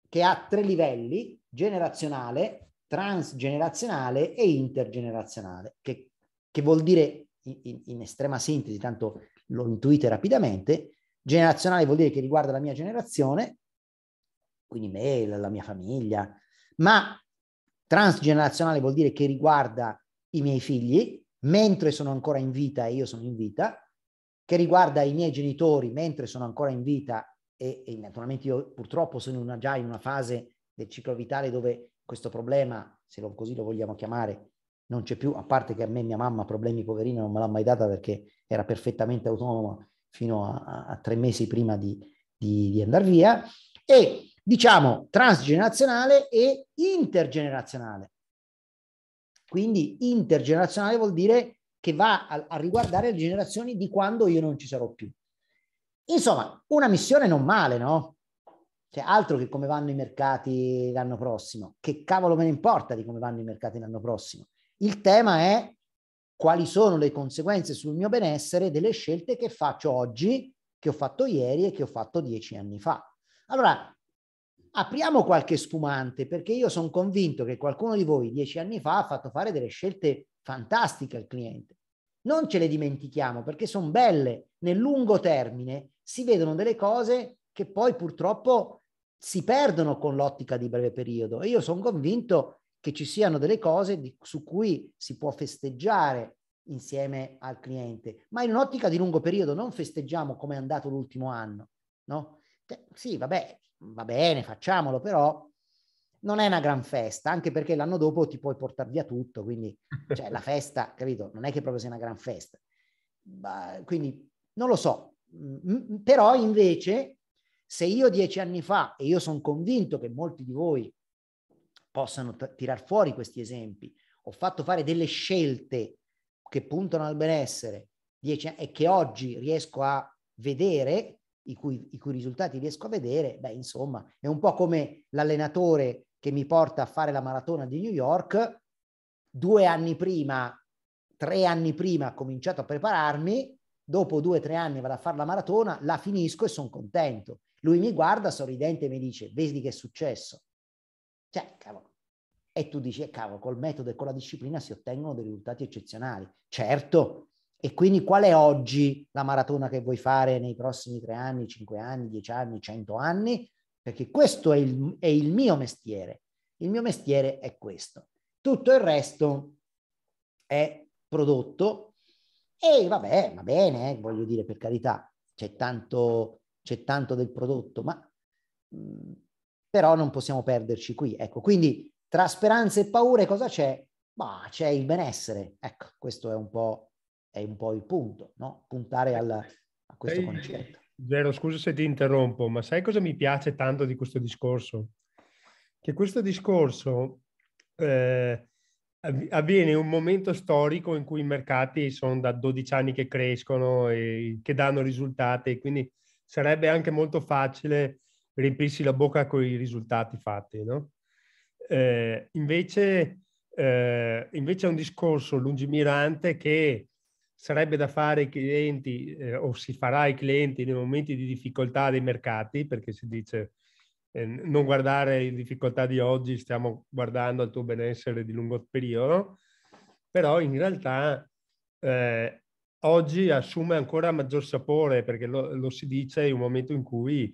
che ha tre livelli, generazionale, transgenerazionale e intergenerazionale, che che vuol dire, in, in estrema sintesi, tanto lo intuite rapidamente, generazionale vuol dire che riguarda la mia generazione, quindi me, la mia famiglia, ma transgenerazionale vuol dire che riguarda i miei figli, mentre sono ancora in vita e io sono in vita, che riguarda i miei genitori mentre sono ancora in vita e, e naturalmente io purtroppo sono una, già in una fase del ciclo vitale dove questo problema, se lo, così lo vogliamo chiamare, non c'è più, a parte che a me mia mamma problemi poverina non me l'ha mai data perché era perfettamente autonoma fino a, a tre mesi prima di, di, di andare via, e diciamo transgenerazionale e intergenerazionale. Quindi intergenerazionale vuol dire che va a, a riguardare le generazioni di quando io non ci sarò più. Insomma, una missione non male, no? Cioè, altro che come vanno i mercati l'anno prossimo. Che cavolo me ne importa di come vanno i mercati l'anno prossimo? Il tema è quali sono le conseguenze sul mio benessere delle scelte che faccio oggi, che ho fatto ieri e che ho fatto dieci anni fa. Allora, apriamo qualche spumante perché io sono convinto che qualcuno di voi dieci anni fa ha fatto fare delle scelte fantastiche al cliente. Non ce le dimentichiamo perché sono belle. Nel lungo termine si vedono delle cose che poi purtroppo si perdono con l'ottica di breve periodo. E io sono convinto che ci siano delle cose di, su cui si può festeggiare insieme al cliente, ma in un'ottica di lungo periodo non festeggiamo come è andato l'ultimo anno, no? Cioè, sì, vabbè, va bene, facciamolo, però non è una gran festa, anche perché l'anno dopo ti puoi portare via tutto, quindi cioè, la festa, capito, non è che proprio sia una gran festa. Ma, quindi non lo so, mm, mm, però invece se io dieci anni fa, e io sono convinto che molti di voi possano t- tirar fuori questi esempi. Ho fatto fare delle scelte che puntano al benessere dieci, e che oggi riesco a vedere, i cui, i cui risultati riesco a vedere, beh, insomma, è un po' come l'allenatore che mi porta a fare la maratona di New York, due anni prima, tre anni prima ha cominciato a prepararmi, dopo due o tre anni vado a fare la maratona, la finisco e sono contento. Lui mi guarda sorridente e mi dice, vedi che è successo. Cioè, cavolo. E tu dici, eh, cavolo, col metodo e con la disciplina si ottengono dei risultati eccezionali. Certo. E quindi qual è oggi la maratona che vuoi fare nei prossimi tre anni, cinque anni, dieci anni, cento anni? Perché questo è il, è il mio mestiere. Il mio mestiere è questo. Tutto il resto è prodotto e vabbè, va bene, eh, voglio dire per carità, c'è tanto, c'è tanto del prodotto, ma mh, mm, però non possiamo perderci qui. Ecco, quindi tra speranze e paure cosa c'è? Ma c'è il benessere. Ecco, questo è un po', è un po il punto, no? Puntare alla, ecco. a questo Sei, concetto. Vero, scusa se ti interrompo, ma sai cosa mi piace tanto di questo discorso? Che questo discorso eh, avviene un momento storico in cui i mercati sono da 12 anni che crescono e che danno risultati, quindi sarebbe anche molto facile riempirsi la bocca con i risultati fatti, no? eh, invece, eh, invece, è un discorso lungimirante che sarebbe da fare ai clienti eh, o si farà ai clienti nei momenti di difficoltà dei mercati, perché si dice eh, non guardare le difficoltà di oggi, stiamo guardando al tuo benessere di lungo periodo, però in realtà eh, oggi assume ancora maggior sapore perché lo, lo si dice in un momento in cui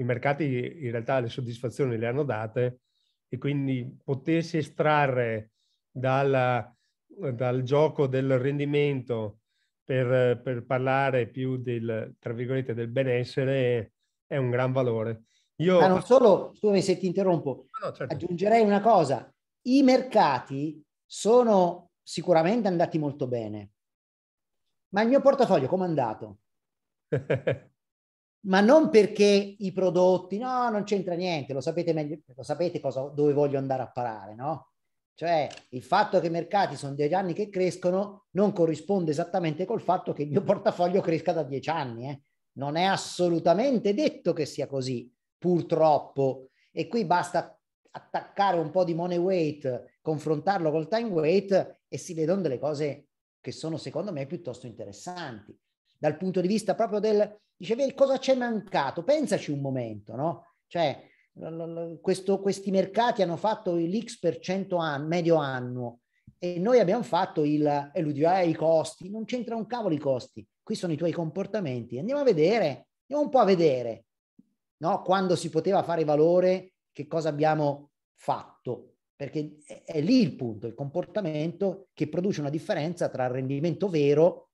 i mercati in realtà le soddisfazioni le hanno date e quindi potersi estrarre dalla, dal gioco del rendimento per, per, parlare più del, tra virgolette, del benessere è un gran valore. Io... Ma non solo, scusami se ti interrompo, no, certo. aggiungerei una cosa. I mercati sono sicuramente andati molto bene, ma il mio portafoglio com'è andato? ma non perché i prodotti, no, non c'entra niente, lo sapete meglio, lo sapete cosa, dove voglio andare a parare, no? Cioè il fatto che i mercati sono dieci anni che crescono non corrisponde esattamente col fatto che il mio portafoglio cresca da dieci anni, eh? non è assolutamente detto che sia così, purtroppo. E qui basta attaccare un po' di money weight, confrontarlo col time weight e si vedono delle cose che sono secondo me piuttosto interessanti dal punto di vista proprio del... Dice, cosa c'è mancato? Pensaci un momento, no? Cioè, questo, questi mercati hanno fatto l'X per cento an, medio anno e noi abbiamo fatto il, e lui dice, eh, i costi, non c'entra un cavolo i costi, qui sono i tuoi comportamenti, andiamo a vedere, andiamo un po' a vedere, no? Quando si poteva fare valore, che cosa abbiamo fatto, perché è, è lì il punto, il comportamento che produce una differenza tra il rendimento vero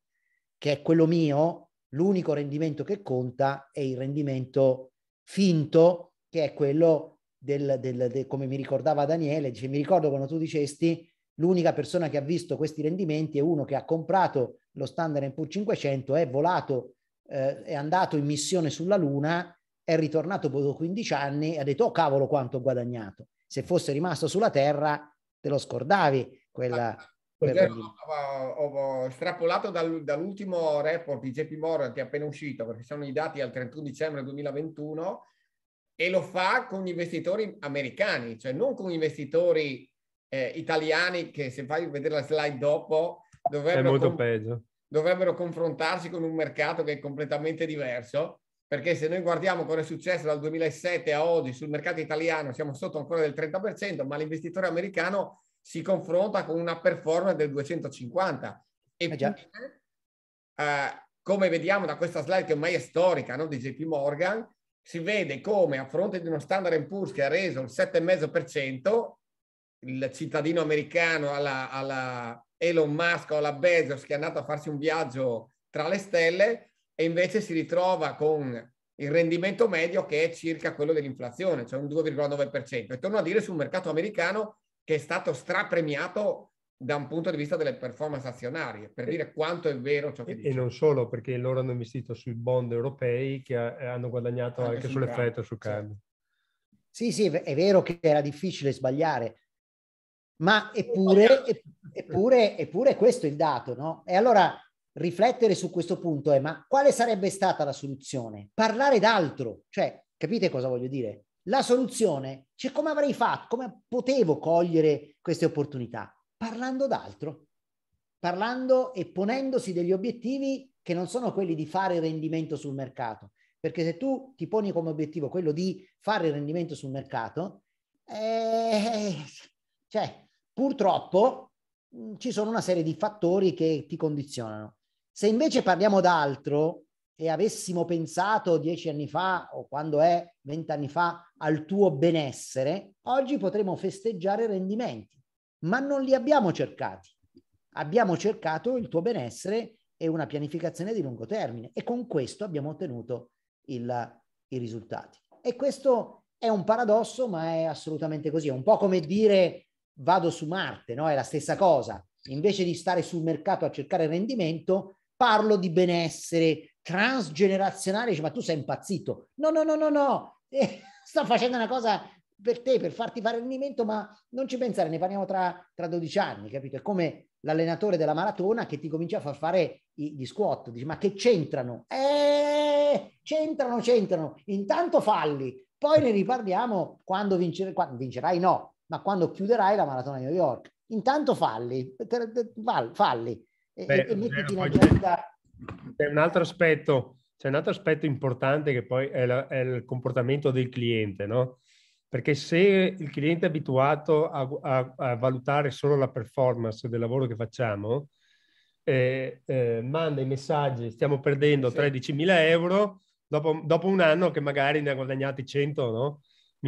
che è quello mio, l'unico rendimento che conta è il rendimento finto, che è quello del, del, del come mi ricordava Daniele, dice, mi ricordo quando tu dicesti l'unica persona che ha visto questi rendimenti è uno che ha comprato lo standard Poor's 500, è volato, eh, è andato in missione sulla Luna, è ritornato dopo 15 anni e ha detto, oh cavolo quanto ho guadagnato. Se fosse rimasto sulla Terra, te lo scordavi quella, perché ho, ho estrapolato dal, dall'ultimo report di JP Morgan che è appena uscito, perché sono i dati al 31 dicembre 2021, e lo fa con investitori americani, cioè non con investitori eh, italiani che se fai vedere la slide dopo dovrebbero, con, dovrebbero confrontarsi con un mercato che è completamente diverso, perché se noi guardiamo cosa è successo dal 2007 a oggi sul mercato italiano siamo sotto ancora del 30%, ma l'investitore americano si confronta con una performance del 250. E eh già. Eh, come vediamo da questa slide che ormai è storica no? di JP Morgan, si vede come a fronte di uno standard Poor's che ha reso il 7,5%, il cittadino americano alla, alla Elon Musk o alla Bezos che è andato a farsi un viaggio tra le stelle e invece si ritrova con il rendimento medio che è circa quello dell'inflazione, cioè un 2,9%. E torno a dire sul mercato americano che è stato strapremiato da un punto di vista delle performance azionarie, per dire quanto è vero ciò che dice. E non solo, perché loro hanno investito sui bond europei che eh, hanno guadagnato anche, anche sull'effetto sul cambio. sì, sì, è vero che era difficile sbagliare, ma eppure, eppure, eppure questo è il dato, no? E allora riflettere su questo punto è, ma quale sarebbe stata la soluzione? Parlare d'altro, cioè, capite cosa voglio dire? la soluzione, cioè come avrei fatto, come potevo cogliere queste opportunità? Parlando d'altro, parlando e ponendosi degli obiettivi che non sono quelli di fare rendimento sul mercato, perché se tu ti poni come obiettivo quello di fare rendimento sul mercato, eh, cioè, purtroppo ci sono una serie di fattori che ti condizionano. Se invece parliamo d'altro, e avessimo pensato dieci anni fa o quando è vent'anni fa al tuo benessere, oggi potremmo festeggiare rendimenti, ma non li abbiamo cercati. Abbiamo cercato il tuo benessere e una pianificazione di lungo termine e con questo abbiamo ottenuto il, i risultati. E questo è un paradosso, ma è assolutamente così. È un po' come dire vado su Marte, no? È la stessa cosa. Invece di stare sul mercato a cercare rendimento, parlo di benessere, transgenerazionale, dice ma tu sei impazzito. No, no, no, no, no, eh, sto facendo una cosa per te, per farti fare rendimento, ma non ci pensare, ne parliamo tra, tra 12 anni, capito? È come l'allenatore della maratona che ti comincia a far fare i, gli squat, dice ma che c'entrano? Eh, c'entrano, c'entrano, intanto falli, poi ne riparliamo quando, vincer- quando vincerai, no, ma quando chiuderai la maratona di New York. Intanto falli, falli, Beh, e, e mettiti eh, in agenda c'è un altro aspetto, c'è un altro aspetto importante che poi è, la, è il comportamento del cliente, no? Perché se il cliente è abituato a, a, a valutare solo la performance del lavoro che facciamo, eh, eh, manda i messaggi, stiamo perdendo sì. 13.000 euro, dopo, dopo, un anno che magari ne ha guadagnati 100.000 no?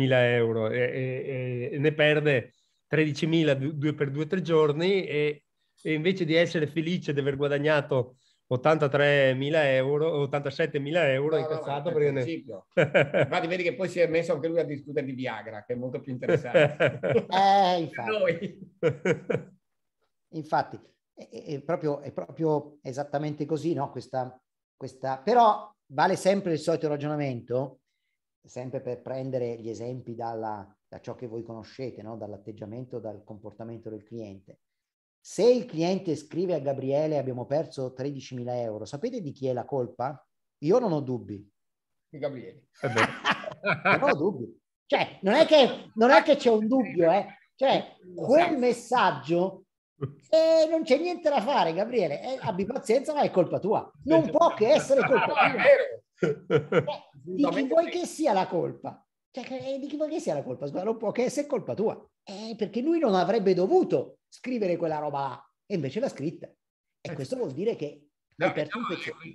euro e, e, e, ne perde 13.000 due per due o tre giorni e, e invece di essere felice di aver guadagnato 83.000 euro, 87.000 euro no, incazzato no, perché... Infatti vedi che poi si è messo anche lui a discutere di Viagra, che è molto più interessante. eh, infatti. infatti è, è, proprio, è, proprio, esattamente così, no? Questa, questa... Però vale sempre il solito ragionamento, sempre per prendere gli esempi dalla, da ciò che voi conoscete, no? dall'atteggiamento, dal comportamento del cliente. Se il cliente scrive a Gabriele abbiamo perso 13.000 euro, sapete di chi è la colpa? Io non ho dubbi. Di Gabriele. Eh non ho dubbi. Cioè, non è che, non è che c'è un dubbio, eh. Cioè, quel esatto. messaggio eh, non c'è niente da fare, Gabriele. Eh, abbi pazienza, ma è colpa tua. Non può che essere colpa ah, tua. Eh, cioè, eh, di chi vuoi che sia la colpa? Cioè, di chi vuoi che sia la colpa? non può che essere colpa tua. Eh, perché lui non avrebbe dovuto scrivere quella roba là, e invece l'ha scritta. E questo vuol dire che... No, per no,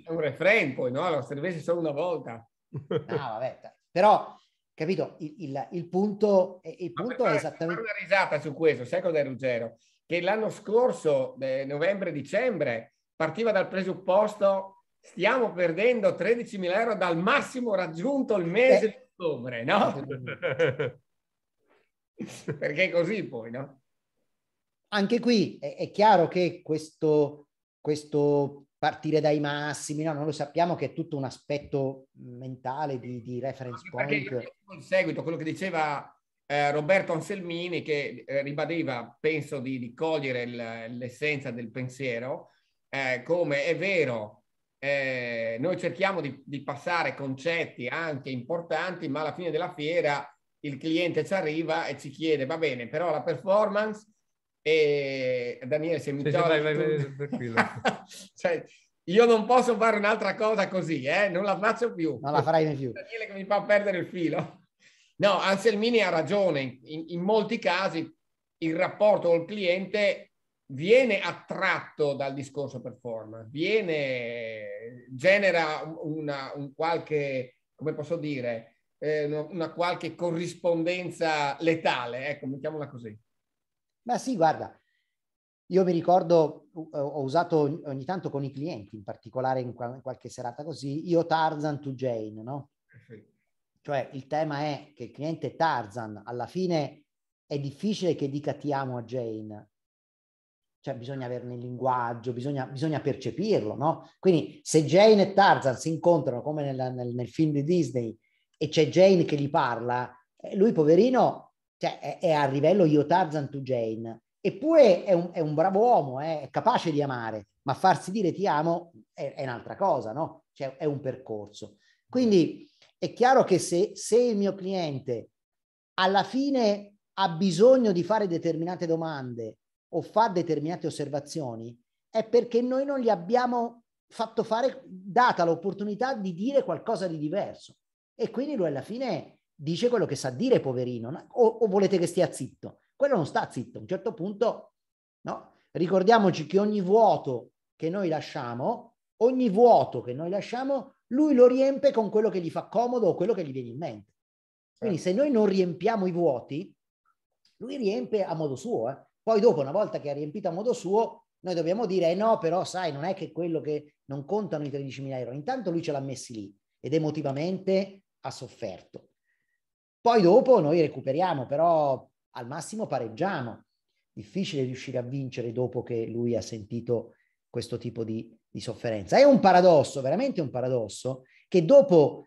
è un refrain poi, no? Lo servesse solo una volta. No, ah, vabbè, però capito il, il, il, punto, il punto fare, è esattamente una risata su questo sai cos'è Ruggero che l'anno scorso eh, novembre dicembre partiva dal presupposto stiamo perdendo 13.000 euro dal massimo raggiunto il mese eh. di ottobre no? Perché così poi, no? Anche qui è, è chiaro che questo, questo partire dai massimi, no, non lo sappiamo che è tutto un aspetto mentale di, di reference point. In seguito, quello che diceva eh, Roberto Anselmini, che eh, ribadiva, penso, di, di cogliere il, l'essenza del pensiero, eh, come è vero, eh, noi cerchiamo di, di, passare concetti anche importanti, ma alla fine della fiera il cliente ci arriva e ci chiede, va bene, però la performance e Daniele se mi sì, cioè, io non posso fare un'altra cosa così, eh? non la faccio più. Non la farai più. Daniele che mi fa perdere il filo. No, Anselmini ha ragione, in, in molti casi il rapporto col cliente viene attratto dal discorso performance, viene, genera una, un qualche, come posso dire, eh, una qualche corrispondenza letale, ecco, mettiamola così. Ma sì, guarda, io mi ricordo, eh, ho usato ogni tanto con i clienti, in particolare in qualche serata così, io Tarzan to Jane, no? Eh, sì. Cioè il tema è che il cliente Tarzan alla fine è difficile che dica ti amo a Jane. Cioè bisogna averne il linguaggio, bisogna, bisogna percepirlo, no? Quindi se Jane e Tarzan si incontrano come nel, nel, nel film di Disney e c'è Jane che gli parla, eh, lui poverino cioè, è, è a livello io Tarzan tu Jane, eppure è un, è un bravo uomo, eh, è capace di amare, ma farsi dire ti amo è, è un'altra cosa, no? Cioè, è un percorso. Quindi è chiaro che se, se il mio cliente alla fine ha bisogno di fare determinate domande o fa determinate osservazioni, è perché noi non gli abbiamo fatto fare, data l'opportunità di dire qualcosa di diverso. E quindi lui alla fine dice quello che sa dire, poverino, o, o volete che stia zitto? Quello non sta zitto, a un certo punto, no? Ricordiamoci che ogni vuoto che noi lasciamo, ogni vuoto che noi lasciamo, lui lo riempie con quello che gli fa comodo o quello che gli viene in mente. Quindi certo. se noi non riempiamo i vuoti, lui riempie a modo suo. Eh. Poi dopo, una volta che ha riempito a modo suo, noi dobbiamo dire, eh no, però sai, non è che quello che non contano i 13.000 euro. Intanto lui ce l'ha messi lì ed emotivamente ha sofferto. Poi dopo noi recuperiamo, però al massimo pareggiamo. Difficile riuscire a vincere dopo che lui ha sentito questo tipo di, di sofferenza. È un paradosso, veramente un paradosso, che dopo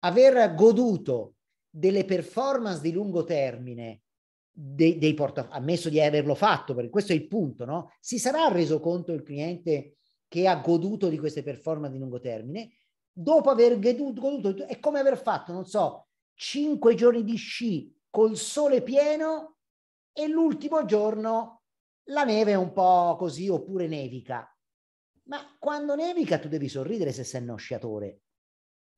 aver goduto delle performance di lungo termine dei, dei porta, ammesso di averlo fatto, perché questo è il punto, no? Si sarà reso conto il cliente che ha goduto di queste performance di lungo termine dopo aver goduto, è come aver fatto, non so, cinque giorni di sci col sole pieno e l'ultimo giorno la neve è un po' così oppure nevica. Ma quando nevica tu devi sorridere se sei uno sciatore,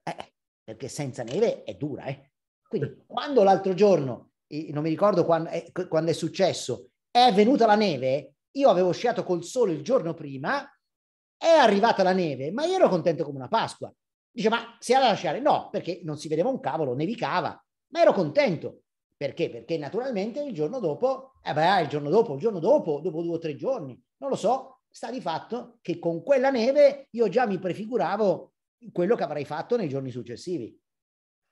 eh, perché senza neve è dura. Eh. Quindi quando l'altro giorno, non mi ricordo quando è, eh, quando è successo, è venuta la neve, io avevo sciato col sole il giorno prima, è arrivata la neve, ma io ero contento come una Pasqua. Dice, ma si ha da lasciare? No, perché non si vedeva un cavolo, nevicava, ma ero contento. Perché? Perché naturalmente il giorno dopo, eh beh, il giorno dopo, il giorno dopo, dopo due o tre giorni, non lo so, sta di fatto che con quella neve io già mi prefiguravo quello che avrei fatto nei giorni successivi.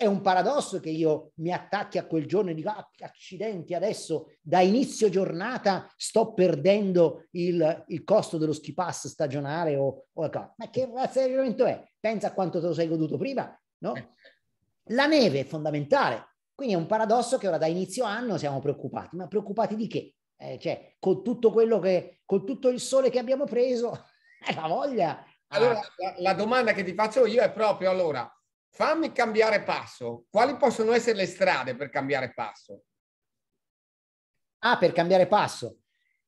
È un paradosso che io mi attacchi a quel giorno e dico, ah, accidenti, adesso da inizio giornata sto perdendo il, il costo dello ski pass stagionale o, o Ma che razza di ragionamento è? Pensa a quanto te lo sei goduto prima, no? Eh. La neve è fondamentale, quindi è un paradosso che ora da inizio anno siamo preoccupati, ma preoccupati di che? Eh, cioè, con tutto quello che, con tutto il sole che abbiamo preso, la voglia. allora ah, la, la domanda che ti faccio io è proprio allora, fammi cambiare passo. Quali possono essere le strade per cambiare passo? Ah, per cambiare passo.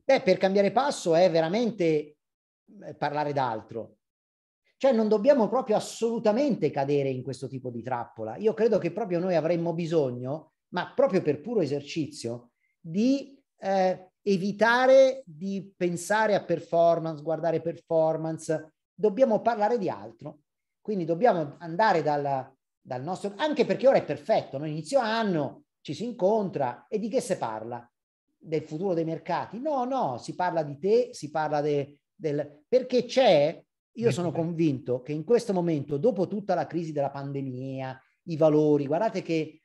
Beh, per cambiare passo è veramente eh, parlare d'altro. Cioè non dobbiamo proprio assolutamente cadere in questo tipo di trappola. Io credo che proprio noi avremmo bisogno, ma proprio per puro esercizio, di eh, evitare di pensare a performance, guardare performance. Dobbiamo parlare di altro quindi dobbiamo andare dal, dal nostro, anche perché ora è perfetto, no? inizio anno ci si incontra e di che si parla? Del futuro dei mercati? No, no, si parla di te, si parla de, del... perché c'è, io sono convinto che in questo momento, dopo tutta la crisi della pandemia, i valori, guardate che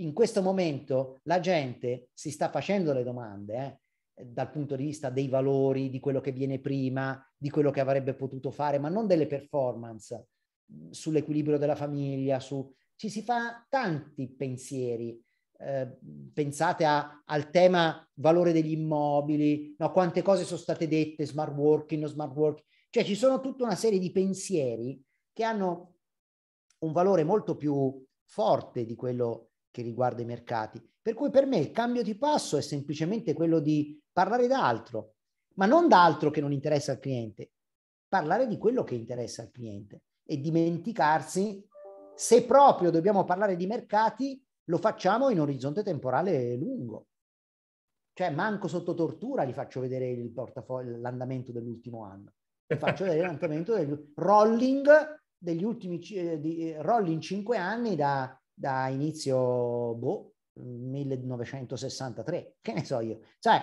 in questo momento la gente si sta facendo le domande eh, dal punto di vista dei valori, di quello che viene prima, di quello che avrebbe potuto fare, ma non delle performance sull'equilibrio della famiglia, su... ci si fa tanti pensieri. Eh, pensate a, al tema valore degli immobili, no, quante cose sono state dette, smart working, no smart working, cioè ci sono tutta una serie di pensieri che hanno un valore molto più forte di quello che riguarda i mercati. Per cui per me il cambio di passo è semplicemente quello di parlare d'altro, ma non d'altro che non interessa al cliente, parlare di quello che interessa al cliente e dimenticarsi, se proprio dobbiamo parlare di mercati, lo facciamo in orizzonte temporale lungo. Cioè, manco sotto tortura gli faccio vedere il portafoglio, l'andamento dell'ultimo anno. Gli faccio vedere l'andamento del rolling degli ultimi eh, di, eh, rolling 5 anni da, da inizio boh, 1963, che ne so io. Cioè,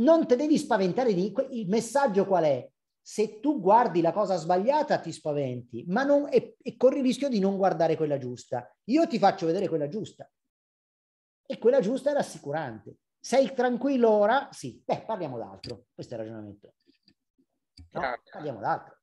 non te devi spaventare di... Il messaggio qual è? se tu guardi la cosa sbagliata ti spaventi, ma non, e, e corri il rischio di non guardare quella giusta. Io ti faccio vedere quella giusta. E quella giusta è rassicurante. Sei tranquillo ora? Sì. Beh, parliamo d'altro. Questo è il ragionamento. No, parliamo d'altro.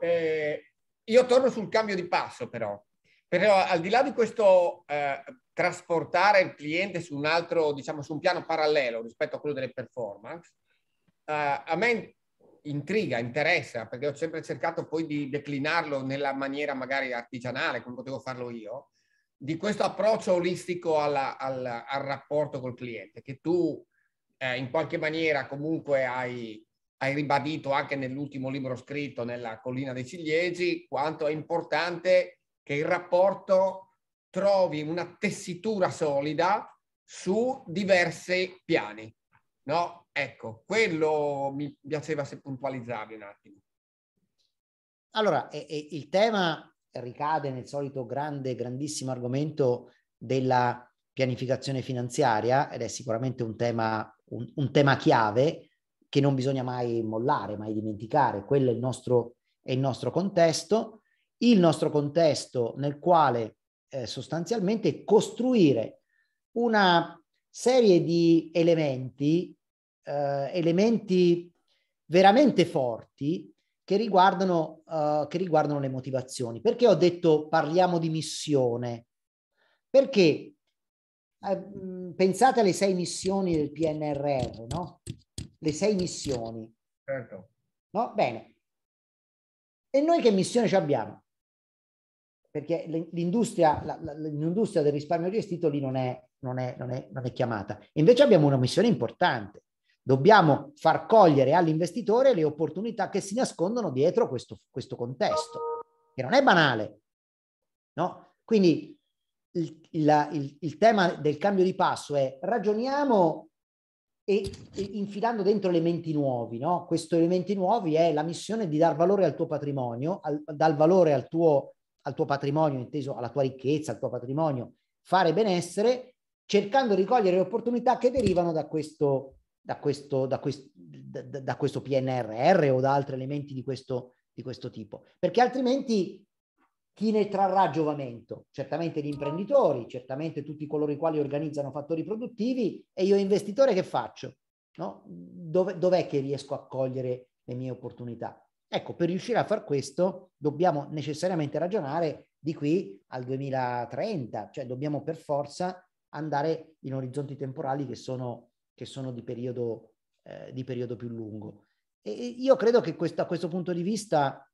Eh, io torno sul cambio di passo però. Però al di là di questo eh, trasportare il cliente su un altro, diciamo, su un piano parallelo rispetto a quello delle performance, Uh, a me intriga, interessa, perché ho sempre cercato poi di declinarlo nella maniera magari artigianale, come potevo farlo io, di questo approccio olistico alla, alla, al rapporto col cliente, che tu eh, in qualche maniera comunque hai, hai ribadito anche nell'ultimo libro scritto, nella collina dei ciliegi, quanto è importante che il rapporto trovi una tessitura solida su diversi piani. No? Ecco, quello mi piaceva se puntualizzavi un attimo. Allora, e, e il tema ricade nel solito grande, grandissimo argomento della pianificazione finanziaria ed è sicuramente un tema, un, un tema chiave che non bisogna mai mollare, mai dimenticare. Quello è il nostro, è il nostro contesto, il nostro contesto nel quale eh, sostanzialmente costruire una serie di elementi eh, elementi veramente forti che riguardano, uh, che riguardano le motivazioni. Perché ho detto parliamo di missione? Perché eh, pensate alle sei missioni del PNRR, no? Le sei missioni. Certo. No? Bene. E noi che missione ci abbiamo? Perché l'industria, la, la, l'industria del risparmio gestito lì non è, non è, non è, non è chiamata. Invece abbiamo una missione importante Dobbiamo far cogliere all'investitore le opportunità che si nascondono dietro questo, questo contesto, che non è banale. No? Quindi il, il, il, il tema del cambio di passo è ragioniamo e, e infilando dentro elementi nuovi, no? Questi elementi nuovi è la missione di dar valore al tuo patrimonio, al, dal valore al tuo, al tuo patrimonio, inteso alla tua ricchezza, al tuo patrimonio, fare benessere, cercando di cogliere le opportunità che derivano da questo, da questo, da, quest, da, da questo PNRR o da altri elementi di questo, di questo tipo, perché altrimenti chi ne trarrà giovamento? Certamente gli imprenditori, certamente tutti coloro i quali organizzano fattori produttivi e io investitore che faccio? No? Dove, dov'è che riesco a cogliere le mie opportunità? Ecco, per riuscire a far questo dobbiamo necessariamente ragionare di qui al 2030, cioè dobbiamo per forza andare in orizzonti temporali che sono che sono di periodo, eh, di periodo più lungo. E io credo che questo, a questo punto di vista,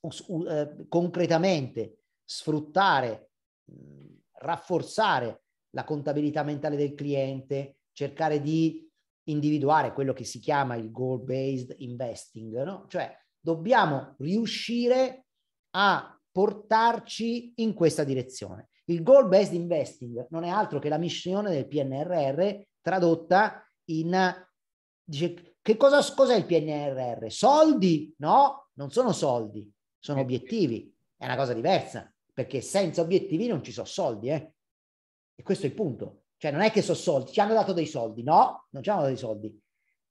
uh, uh, concretamente, sfruttare, mh, rafforzare la contabilità mentale del cliente, cercare di individuare quello che si chiama il goal-based investing, no? cioè dobbiamo riuscire a portarci in questa direzione. Il goal-based investing non è altro che la missione del PNRR tradotta in... Dice, che cosa, cos'è il PNRR? Soldi? No, non sono soldi, sono eh. obiettivi. È una cosa diversa, perché senza obiettivi non ci sono soldi. Eh? E questo è il punto. Cioè non è che sono soldi, ci hanno dato dei soldi. No, non ci hanno dato dei soldi.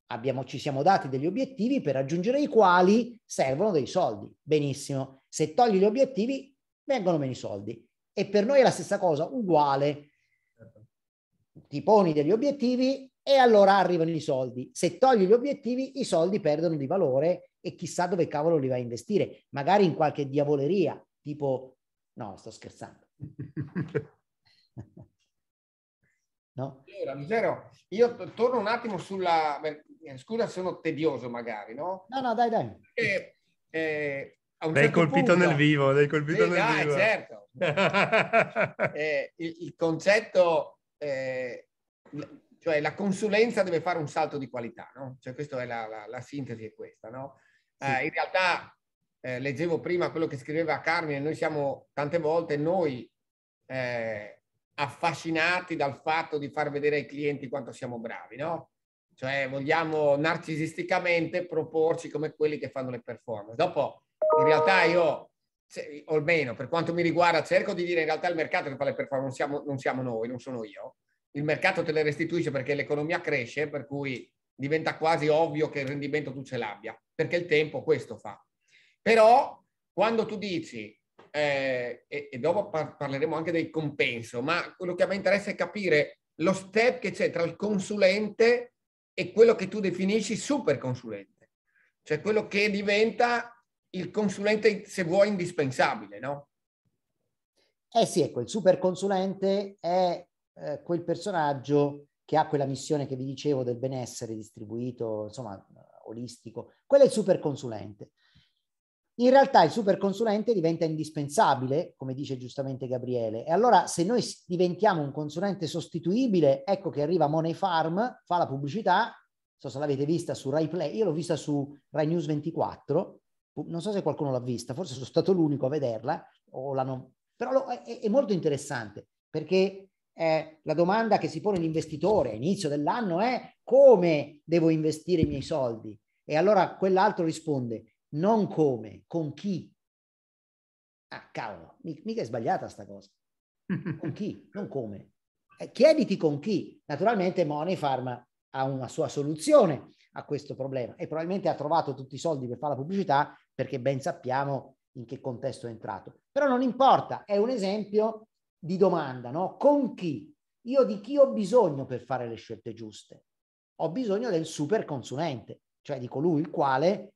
Abbiamo, ci siamo dati degli obiettivi per raggiungere i quali servono dei soldi. Benissimo. Se togli gli obiettivi, vengono meno i soldi. E per noi è la stessa cosa, uguale ti poni degli obiettivi e allora arrivano i soldi. Se togli gli obiettivi, i soldi perdono di valore e chissà dove cavolo li vai a investire, magari in qualche diavoleria, tipo no, sto scherzando. no? Ruggero, io torno un attimo sulla eh, scusa sono tedioso magari, no? No, no, dai, dai. Eh, eh, l'hai certo colpito punto, nel vivo, l'hai colpito eh, nel dai, vivo. certo. Eh, il, il concetto eh, cioè la consulenza deve fare un salto di qualità, no? Cioè questa è la, la, la sintesi è questa, no? Eh, in realtà eh, leggevo prima quello che scriveva Carmine, noi siamo tante volte noi eh, affascinati dal fatto di far vedere ai clienti quanto siamo bravi, no? Cioè vogliamo narcisisticamente proporci come quelli che fanno le performance. Dopo in realtà io o almeno per quanto mi riguarda, cerco di dire in realtà il mercato che fa le performance, non siamo, non siamo noi, non sono io. Il mercato te le restituisce perché l'economia cresce, per cui diventa quasi ovvio che il rendimento tu ce l'abbia, perché il tempo questo fa. Però quando tu dici, eh, e, e, dopo par- parleremo anche del compenso, ma quello che a me interessa è capire lo step che c'è tra il consulente e quello che tu definisci super consulente, cioè quello che diventa il consulente, se vuoi, indispensabile, no? Eh sì, ecco, il super consulente è eh, quel personaggio che ha quella missione che vi dicevo del benessere distribuito, insomma, olistico. Quello è il super consulente. In realtà il super consulente diventa indispensabile, come dice giustamente Gabriele. E allora se noi diventiamo un consulente sostituibile, ecco che arriva Money Farm, fa la pubblicità, non so se l'avete vista su Rai Play, io l'ho vista su Rai News 24, non so se qualcuno l'ha vista, forse sono stato l'unico a vederla, però è, è, molto interessante perché eh, la domanda che si pone l'investitore all'inizio dell'anno è come devo investire i miei soldi? E allora quell'altro risponde non come, con chi. Ah, cavolo, mica è sbagliata sta cosa. Con chi, non come. Eh, chiediti con chi. Naturalmente Money Pharma ha una sua soluzione a questo problema e probabilmente ha trovato tutti i soldi per fare la pubblicità perché ben sappiamo in che contesto è entrato. Però non importa, è un esempio di domanda, no? Con chi? Io di chi ho bisogno per fare le scelte giuste? Ho bisogno del super consulente, cioè di colui il quale,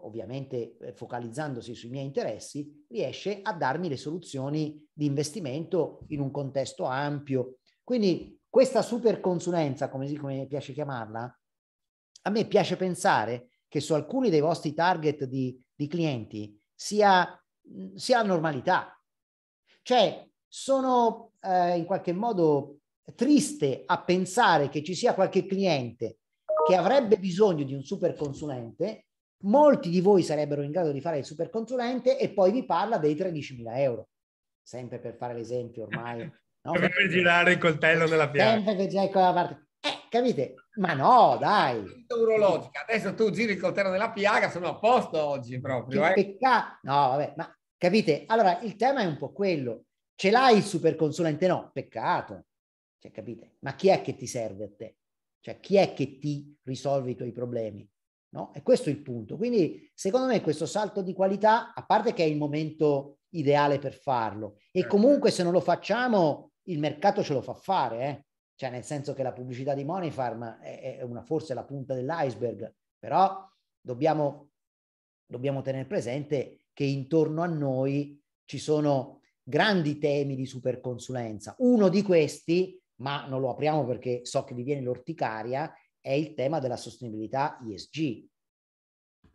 ovviamente eh, focalizzandosi sui miei interessi, riesce a darmi le soluzioni di investimento in un contesto ampio. Quindi questa super consulenza, come, come piace chiamarla, a me piace pensare che su alcuni dei vostri target di, di clienti sia, sia normalità. Cioè, sono eh, in qualche modo triste a pensare che ci sia qualche cliente che avrebbe bisogno di un super consulente, molti di voi sarebbero in grado di fare il super consulente e poi vi parla dei 13.000 euro. Sempre per fare l'esempio ormai. No? Sempre girare il coltello nella pianta. Sempre per girare quella parte. Eh, capite? Ma no, dai. Urologica. Adesso tu giri il coltello nella piaga, sono a posto oggi proprio. Che eh. peccato. No, vabbè, ma capite? Allora, il tema è un po' quello. Ce l'hai il superconsulente? No, peccato. Cioè, capite? Ma chi è che ti serve a te? Cioè, chi è che ti risolve i tuoi problemi? No? E questo è il punto. Quindi, secondo me, questo salto di qualità, a parte che è il momento ideale per farlo, e certo. comunque se non lo facciamo, il mercato ce lo fa fare, eh? cioè nel senso che la pubblicità di Monifarm è, è una, forse la punta dell'iceberg, però dobbiamo, dobbiamo tenere presente che intorno a noi ci sono grandi temi di superconsulenza. Uno di questi, ma non lo apriamo perché so che vi viene l'orticaria, è il tema della sostenibilità ESG.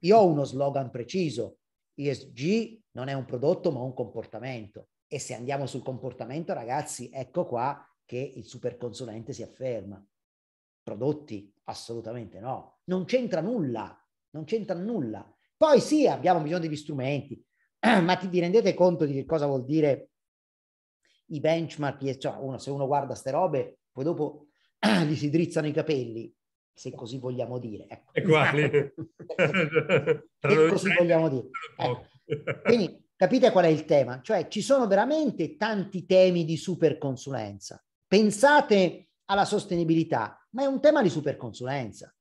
Io ho uno slogan preciso, ESG non è un prodotto ma un comportamento. E se andiamo sul comportamento, ragazzi, ecco qua che il superconsulente si afferma. Prodotti? Assolutamente no. Non c'entra nulla, non c'entra nulla. Poi sì, abbiamo bisogno degli strumenti, ma ti, vi rendete conto di che cosa vuol dire i benchmark? Cioè uno, se uno guarda queste robe, poi dopo gli si drizzano i capelli, se così vogliamo dire. Ecco. E quali? se così vogliamo dire. Ecco. Quindi capite qual è il tema? Cioè ci sono veramente tanti temi di superconsulenza pensate alla sostenibilità, ma è un tema di superconsulenza.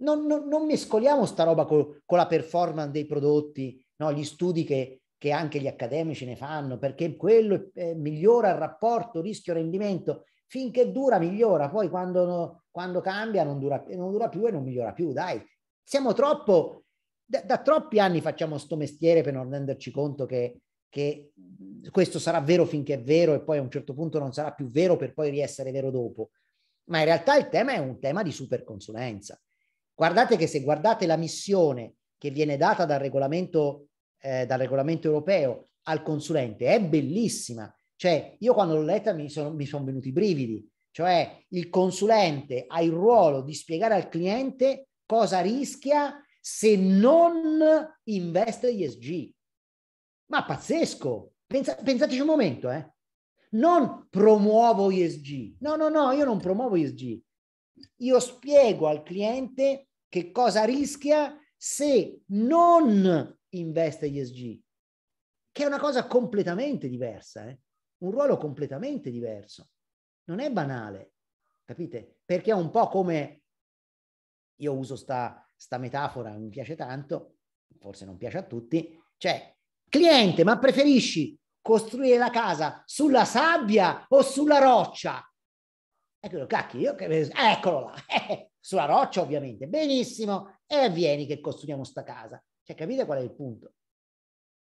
Non, non, non mescoliamo sta roba con, con la performance dei prodotti, no? gli studi che, che, anche gli accademici ne fanno, perché quello eh, migliora il rapporto rischio-rendimento. Finché dura, migliora, poi quando, quando cambia non dura, non dura, più e non migliora più, dai. Siamo troppo, da, da troppi anni facciamo sto mestiere per non renderci conto che che mhmm, questo sarà vero finché è vero e poi a un certo punto non sarà più vero per poi riessere vero dopo. Ma in realtà il tema è un tema di super consulenza. Guardate che se guardate la missione che viene data dal regolamento, eh, dal regolamento europeo al consulente è bellissima. Cioè, io quando l'ho letta mi sono, mi sono venuti i brividi. Cioè, il consulente ha il ruolo di spiegare al cliente cosa rischia se non investe ESG ma pazzesco! Pensa, pensateci un momento, eh? Non promuovo ISG. No, no, no, io non promuovo ISG. Io spiego al cliente che cosa rischia se non investe ISG, che è una cosa completamente diversa, eh? un ruolo completamente diverso. Non è banale, capite? Perché è un po' come, io uso sta, sta metafora, mi piace tanto, forse non piace a tutti, cioè Cliente, ma preferisci costruire la casa sulla sabbia o sulla roccia? Eccolo, cacchio, io che... eccolo là, eh, sulla roccia ovviamente, benissimo, e vieni che costruiamo sta casa. Cioè, capite qual è il punto?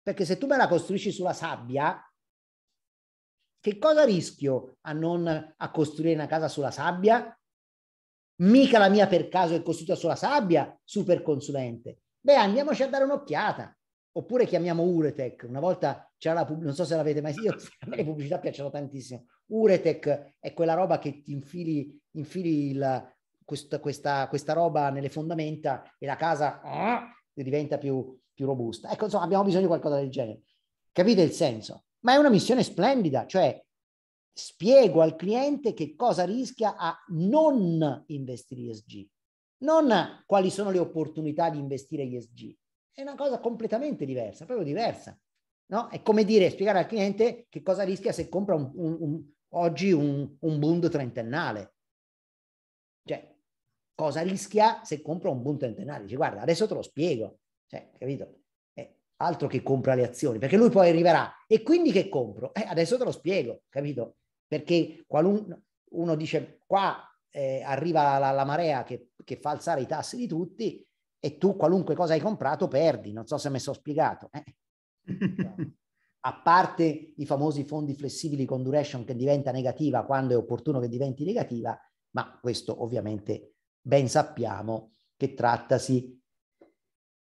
Perché se tu me la costruisci sulla sabbia, che cosa rischio a non a costruire una casa sulla sabbia? Mica la mia per caso è costruita sulla sabbia, super consulente. Beh, andiamoci a dare un'occhiata. Oppure chiamiamo Uretech, una volta c'era la pubblicità, non so se l'avete mai visto, a me le pubblicità piacciono tantissimo. Uretech è quella roba che ti infili, infili il, questa, questa, questa, roba nelle fondamenta e la casa ah, diventa più, più robusta. Ecco, insomma, abbiamo bisogno di qualcosa del genere. Capite il senso? Ma è una missione splendida, cioè spiego al cliente che cosa rischia a non investire ESG, non quali sono le opportunità di investire ESG, è una cosa completamente diversa, proprio diversa. No? È come dire, spiegare al cliente che cosa rischia se compra un, un, un, oggi un, un Bund trentennale. Cioè, cosa rischia se compra un Bund trentennale? Dice, guarda, adesso te lo spiego. Cioè, capito? Eh, altro che compra le azioni, perché lui poi arriverà. E quindi che compro? Eh, adesso te lo spiego, capito? Perché qualun, uno dice, qua eh, arriva la, la marea che, che fa alzare i tassi di tutti, e tu qualunque cosa hai comprato perdi, non so se mi sono spiegato. Eh? A parte i famosi fondi flessibili con duration che diventa negativa quando è opportuno che diventi negativa, ma questo ovviamente ben sappiamo che trattasi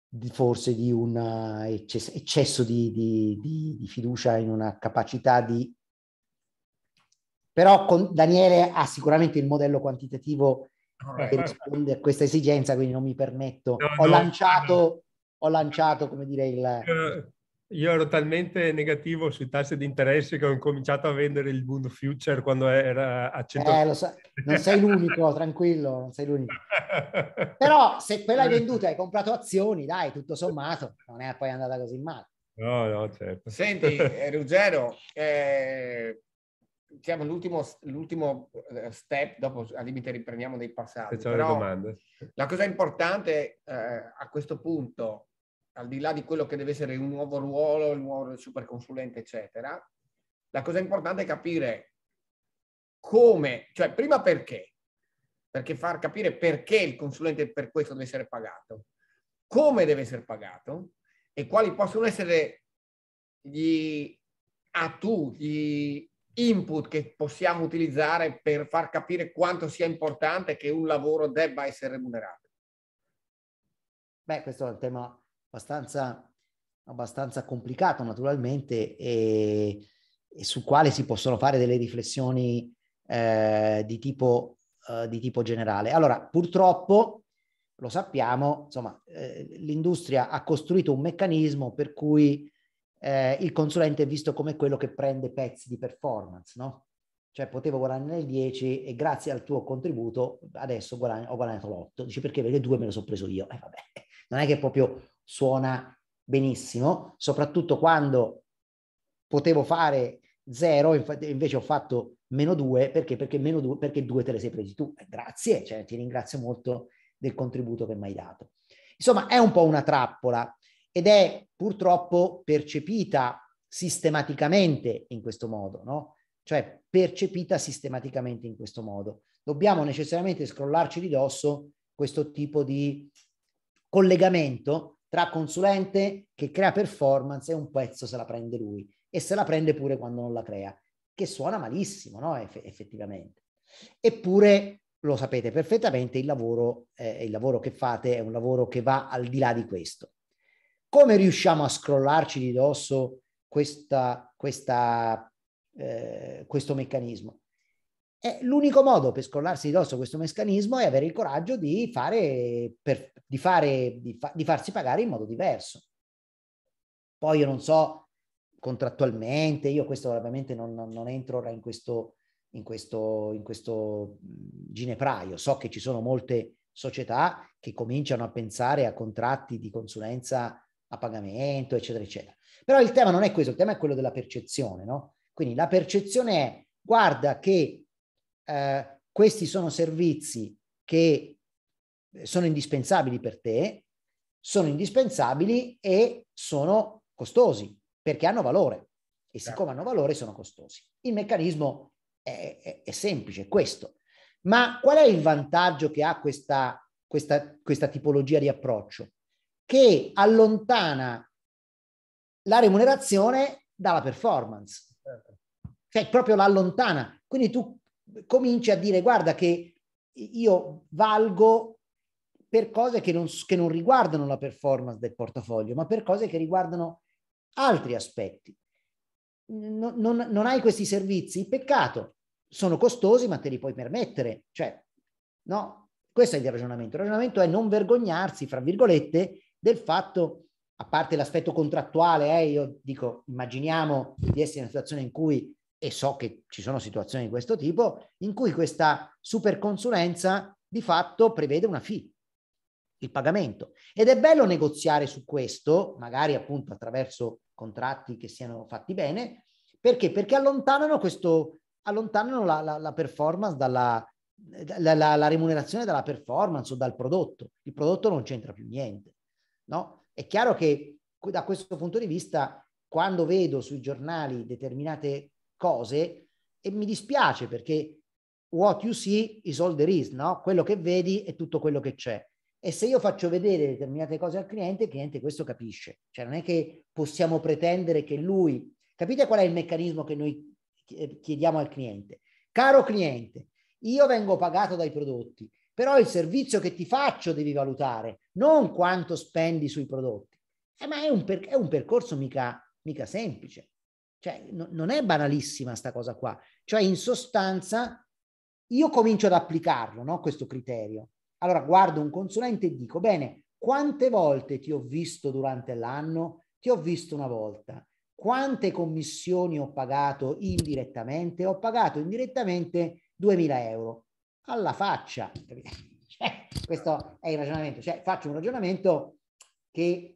di, forse di un eh, eccesso di, di, di, fiducia in una capacità di... Però con Daniele ha sicuramente il modello quantitativo eh, che certo. a questa esigenza, quindi non mi permetto. No, ho, no, lanciato, no. ho lanciato, come dire, il... Io, io ero talmente negativo sui tassi di interesse che ho cominciato a vendere il Bund Future quando era a 100... Eh, so, non sei l'unico, tranquillo, non sei l'unico. Però se quella hai venduta hai comprato azioni, dai, tutto sommato, non è poi andata così male. No, no, certo. Senti, eh, Ruggero, eh, diciamo, l'ultimo, l'ultimo, eh, step, dopo al limite riprendiamo dei passaggi. la cosa importante eh, a questo punto, al di là di quello che deve essere un nuovo ruolo, il nuovo super consulente, eccetera, la cosa importante è capire come, cioè prima perché, perché far capire perché il consulente per questo deve essere pagato, come deve essere pagato e quali possono essere gli a gli input che possiamo utilizzare per far capire quanto sia importante che un lavoro debba essere remunerato? Beh, questo è un tema abbastanza, abbastanza complicato naturalmente e, e sul quale si possono fare delle riflessioni eh, di, tipo, eh, di, tipo, generale. Allora, purtroppo, lo sappiamo, insomma, eh, l'industria ha costruito un meccanismo per cui eh, il consulente è visto come quello che prende pezzi di performance, no? Cioè potevo guadagnare il 10 e grazie al tuo contributo adesso guadagno, ho guadagnato l'8. Dici perché? Perché due me lo sono preso io. E Eh, vabbè, non è che proprio suona benissimo, soprattutto quando potevo fare 0, invece ho fatto meno 2 perché? Perché meno 2 perché 2 te le sei presi tu. Eh, grazie, cioè, ti ringrazio molto del contributo che mi hai dato. Insomma, è un po' una trappola ed è purtroppo percepita sistematicamente in questo modo, no? Cioè percepita sistematicamente in questo modo. Dobbiamo necessariamente scrollarci di dosso questo tipo di collegamento tra consulente che crea performance e un pezzo se la prende lui e se la prende pure quando non la crea, che suona malissimo, no? Eff- effettivamente. Eppure lo sapete perfettamente, il lavoro, eh, il lavoro che fate è un lavoro che va al di là di questo. Come riusciamo a scrollarci di dosso questa, questa, eh, questo meccanismo? E eh, l'unico modo per scrollarsi di dosso questo meccanismo è avere il coraggio di, fare, per, di, fare, di, fa, di farsi pagare in modo diverso. Poi io non so contrattualmente, io questo ovviamente non, non, non entro ora in questo, in questo, in questo ginepraio. So che ci sono molte società che cominciano a pensare a contratti di consulenza a pagamento, eccetera, eccetera. Però il tema non è questo, il tema è quello della percezione, no? Quindi la percezione è, guarda che eh, questi sono servizi che eh, sono indispensabili per te, sono indispensabili e sono costosi, perché hanno valore. E certo. siccome hanno valore, sono costosi. Il meccanismo è, è, è semplice, è questo. Ma qual è il vantaggio che ha questa, questa, questa tipologia di approccio? che allontana la remunerazione dalla performance. Certo. Cioè proprio l'allontana. Quindi tu cominci a dire guarda che io valgo per cose che non, che non riguardano la performance del portafoglio, ma per cose che riguardano altri aspetti. Non, non, non, hai questi servizi, peccato, sono costosi ma te li puoi permettere. Cioè, no, questo è il ragionamento. Il ragionamento è non vergognarsi, fra virgolette, del fatto, a parte l'aspetto contrattuale, eh, io dico, immaginiamo di essere in una situazione in cui, e so che ci sono situazioni di questo tipo, in cui questa super consulenza di fatto prevede una fee, il pagamento. Ed è bello negoziare su questo, magari appunto attraverso contratti che siano fatti bene, perché? Perché allontanano, questo, allontanano la, la, la performance dalla, la, la, la, remunerazione dalla performance o dal prodotto. Il prodotto non c'entra più niente. No? È chiaro che da questo punto di vista, quando vedo sui giornali determinate cose, e mi dispiace perché what you see is all there is, no? Quello che vedi è tutto quello che c'è. E se io faccio vedere determinate cose al cliente, il cliente questo capisce. Cioè non è che possiamo pretendere che lui... Capite qual è il meccanismo che noi chiediamo al cliente? Caro cliente, io vengo pagato dai prodotti, però il servizio che ti faccio devi valutare, non quanto spendi sui prodotti. Eh, ma è un, per, è un, percorso mica, mica semplice. Cioè, no, non è banalissima questa cosa qua. Cioè, in sostanza, io comincio ad applicarlo, no? questo criterio. Allora, guardo un consulente e dico, bene, quante volte ti ho visto durante l'anno? Ti ho visto una volta. Quante commissioni ho pagato indirettamente? Ho pagato indirettamente 2.000 euro alla faccia. Cioè, questo è il ragionamento, cioè faccio un ragionamento che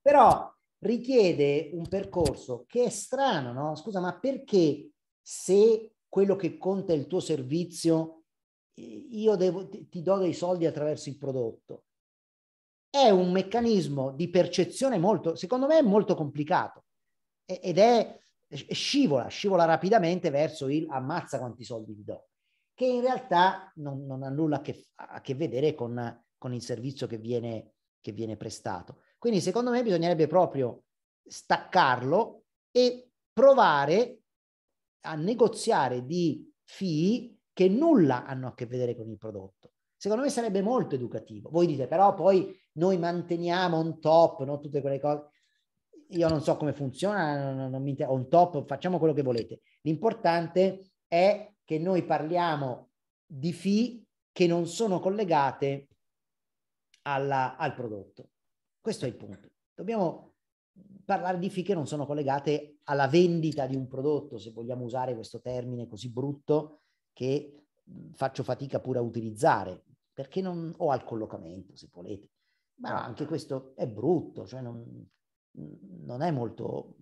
però richiede un percorso che è strano, no? Scusa, ma perché se quello che conta è il tuo servizio, io devo, ti do dei soldi attraverso il prodotto? È un meccanismo di percezione molto, secondo me, molto complicato ed è scivola, scivola rapidamente verso il ammazza quanti soldi ti do che in realtà non, non ha nulla a che, a che vedere con, con, il servizio che viene, che viene prestato. Quindi secondo me bisognerebbe proprio staccarlo e provare a negoziare di fee che nulla hanno a che vedere con il prodotto. Secondo me sarebbe molto educativo. Voi dite però poi noi manteniamo on top, no? tutte quelle cose. Io non so come funziona, non, non, non mi inter- on top, facciamo quello che volete. L'importante è che noi parliamo di FI che non sono collegate alla, al prodotto. Questo è il punto. Dobbiamo parlare di FI che non sono collegate alla vendita di un prodotto, se vogliamo usare questo termine così brutto che faccio fatica pure a utilizzare, perché non, ho al collocamento, se volete. Ma anche questo è brutto, cioè non, non è molto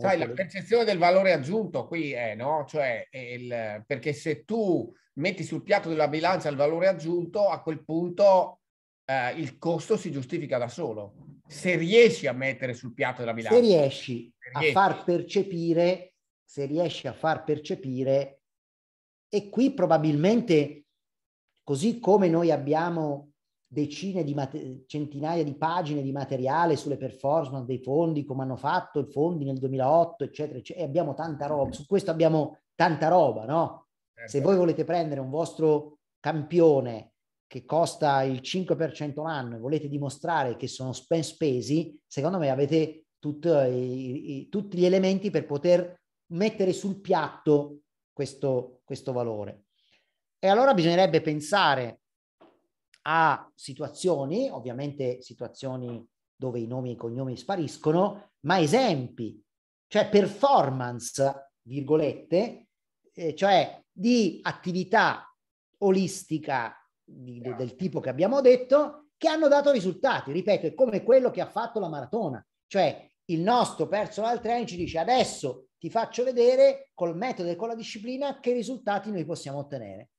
Sai, la percezione del valore aggiunto qui è, no? Cioè, è il, perché se tu metti sul piatto della bilancia il valore aggiunto, a quel punto eh, il costo si giustifica da solo. Se riesci a mettere sul piatto della bilancia. Se riesci, se riesci. a far percepire, se riesci a far percepire, e qui probabilmente, così come noi abbiamo decine di mate- centinaia di pagine di materiale sulle performance dei fondi, come hanno fatto i fondi nel 2008, eccetera, eccetera, e abbiamo tanta roba. Su questo abbiamo tanta roba, no? Eh Se voi volete prendere un vostro campione che costa il 5% l'anno e volete dimostrare che sono ben spesi, secondo me avete i, i, tutti gli elementi per poter mettere sul piatto questo, questo valore. E allora bisognerebbe pensare a situazioni, ovviamente situazioni dove i nomi e i cognomi spariscono, ma esempi, cioè performance, virgolette, eh, cioè di attività olistica di, de, del tipo che abbiamo detto, che hanno dato risultati. Ripeto, è come quello che ha fatto la maratona, cioè il nostro personal trainer ci dice adesso ti faccio vedere col metodo e con la disciplina che risultati noi possiamo ottenere.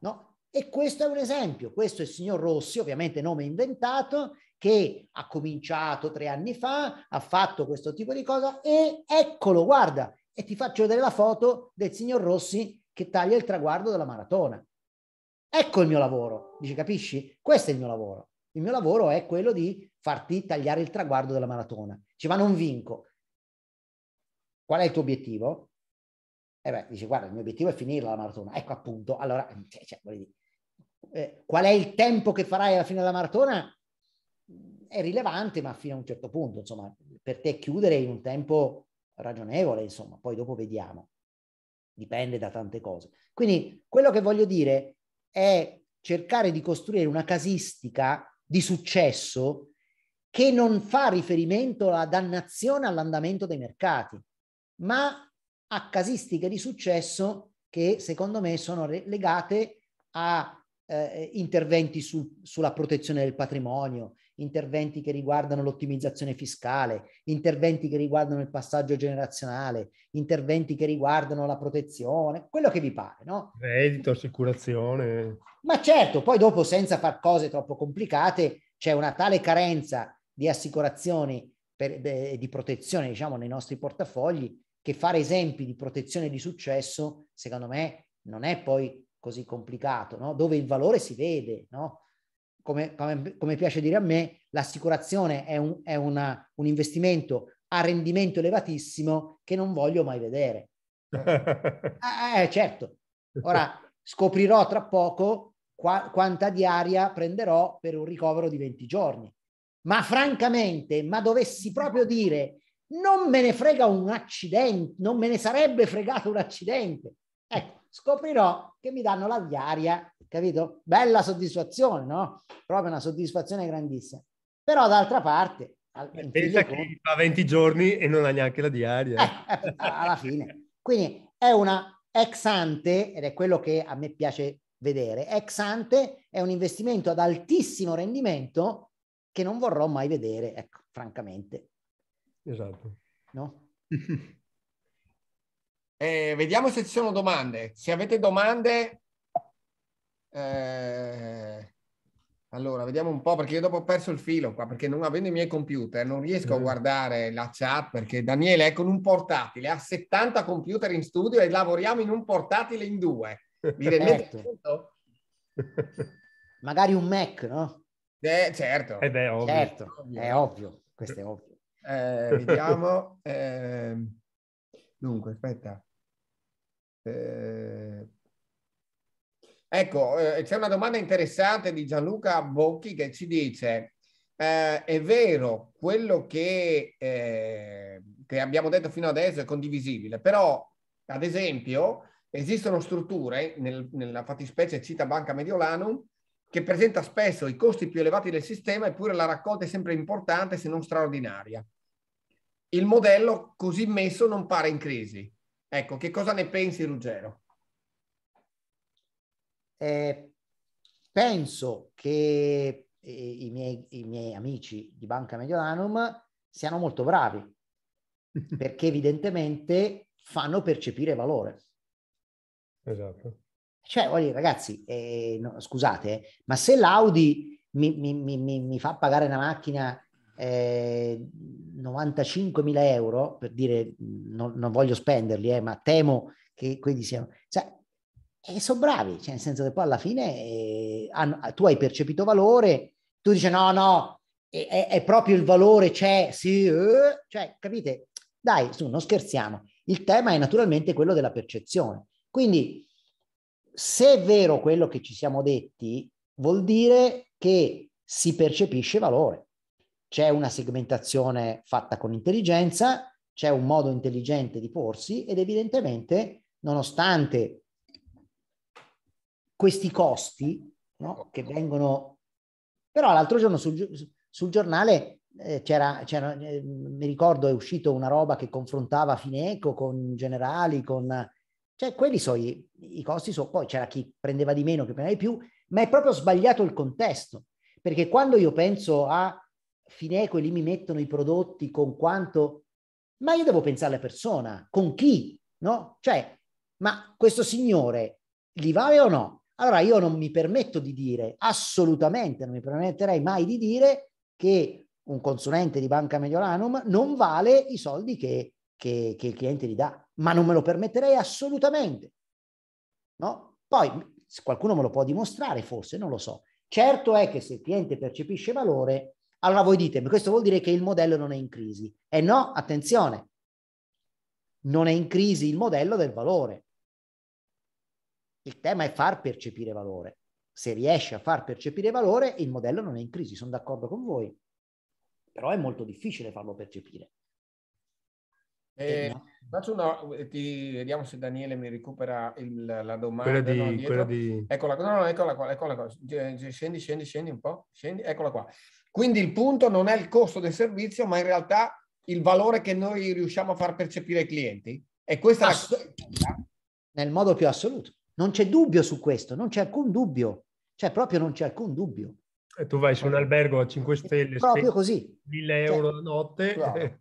No? E questo è un esempio, questo è il signor Rossi, ovviamente nome inventato, che ha cominciato tre anni fa, ha fatto questo tipo di cosa e eccolo, guarda, e ti faccio vedere la foto del signor Rossi che taglia il traguardo della maratona. Ecco il mio lavoro, dici, capisci? Questo è il mio lavoro. Il mio lavoro è quello di farti tagliare il traguardo della maratona. Ci va, non vinco. Qual è il tuo obiettivo? E eh beh, dice, guarda, il mio obiettivo è finire la maratona. Ecco appunto, allora, cioè, voglio dire, eh, qual è il tempo che farai alla fine della maratona è rilevante, ma fino a un certo punto, insomma, per te chiudere in un tempo ragionevole, insomma, poi dopo vediamo. Dipende da tante cose. Quindi quello che voglio dire è cercare di costruire una casistica di successo che non fa riferimento alla dannazione all'andamento dei mercati, ma a casistiche di successo che secondo me sono legate a eh, eh, interventi su, sulla protezione del patrimonio, interventi che riguardano l'ottimizzazione fiscale, interventi che riguardano il passaggio generazionale, interventi che riguardano la protezione, quello che vi pare, no? Reddito, assicurazione. Ma certo, poi dopo senza far cose troppo complicate c'è una tale carenza di assicurazioni e di protezione, diciamo, nei nostri portafogli che fare esempi di protezione di successo, secondo me, non è poi così complicato, no? dove il valore si vede, no? come, come, come, piace dire a me, l'assicurazione è, un, è una, un investimento a rendimento elevatissimo che non voglio mai vedere. Eh, eh, eh, certo. Ora scoprirò tra poco qua, quanta diaria prenderò per un ricovero di 20 giorni. Ma francamente, ma dovessi proprio dire, non me ne frega un accidente, non me ne sarebbe fregato un accidente. Ecco, scoprirò che mi danno la diaria, capito? Bella soddisfazione, no? Proprio una soddisfazione grandissima. Però d'altra parte... Eh, pensa che conto, fa 20 giorni e non ha neanche la diaria. Eh, eh, alla fine. Quindi è una ex ante, ed è quello che a me piace vedere, ex ante è un investimento ad altissimo rendimento che non vorrò mai vedere, ecco, francamente. Esatto. No? Eh, vediamo se ci sono domande. Se avete domande... Eh, allora, vediamo un po' perché io dopo ho perso il filo qua, perché non avendo i miei computer non riesco a mm. guardare la chat perché Daniele è con un portatile, ha 70 computer in studio e lavoriamo in un portatile in due. Mi rendete certo. conto? Magari un Mac, no? Eh, certo. Eh beh, ovvio. certo, è ovvio, questo è ovvio. Eh, vediamo. Eh, dunque, aspetta. Eh, ecco, eh, c'è una domanda interessante di Gianluca Bocchi che ci dice, eh, è vero, quello che, eh, che abbiamo detto fino adesso è condivisibile, però ad esempio esistono strutture, nel, nella fattispecie cita Banca Mediolanum, che presenta spesso i costi più elevati del sistema eppure la raccolta è sempre importante se non straordinaria. Il modello così messo non pare in crisi. Ecco, che cosa ne pensi Ruggero? Eh, penso che eh, i miei, i miei amici di Banca Mediolanum siano molto bravi perché evidentemente fanno percepire valore. Esatto. Cioè, voglio ragazzi, eh, no, scusate, eh, ma se l'Audi mi, mi, mi, mi, fa pagare una macchina eh, 95.000 euro, per dire non, non voglio spenderli, eh, ma temo che quelli siano... Cioè, e eh, sono bravi, cioè nel senso che poi alla fine eh, hanno, ah, tu hai percepito valore, tu dici no, no, è, è proprio il valore, c'è, sì, eh", cioè, capite? Dai, su, non scherziamo. Il tema è naturalmente quello della percezione. Quindi, se è vero quello che ci siamo detti, vuol dire che si percepisce valore c'è una segmentazione fatta con intelligenza, c'è un modo intelligente di porsi ed evidentemente, nonostante questi costi no, che vengono... Però l'altro giorno sul, sul giornale eh, c'era, c'era eh, mi ricordo, è uscito una roba che confrontava Fineco con Generali, con... Cioè, quelli sono i, i costi, so, poi c'era chi prendeva di meno, chi prendeva di più, ma è proprio sbagliato il contesto, perché quando io penso a Fineco e lì mi mettono i prodotti con quanto, ma io devo pensare alla persona, con chi, no? Cioè, ma questo signore li vale o no? Allora io non mi permetto di dire, assolutamente non mi permetterei mai di dire che un consulente di Banca Mediolanum non vale i soldi che, che, che il cliente gli dà, ma non me lo permetterei assolutamente. No? Poi se qualcuno me lo può dimostrare, forse, non lo so. Certo è che se il cliente percepisce valore, allora voi ditemi, questo vuol dire che il modello non è in crisi. E eh no, attenzione, non è in crisi il modello del valore. Il tema è far percepire valore. Se riesce a far percepire valore, il modello non è in crisi, sono d'accordo con voi. Però è molto difficile farlo percepire. Eh, eh una, eh, ti, vediamo se Daniele mi recupera il, la domanda. Quella di, no, quella di... Eccola, no, no, eccola qua, eccola qua. Scendi, scendi, scendi un po'. Scendi, eccola qua. Quindi il punto non è il costo del servizio, ma in realtà il valore che noi riusciamo a far percepire ai clienti. E questa Ass- la... Nel modo più assoluto. Non c'è dubbio su questo, non c'è alcun dubbio. Cioè, proprio non c'è alcun dubbio. E tu vai su un albergo a 5 stelle, proprio così. 1000 cioè, euro cioè, la notte. Wow.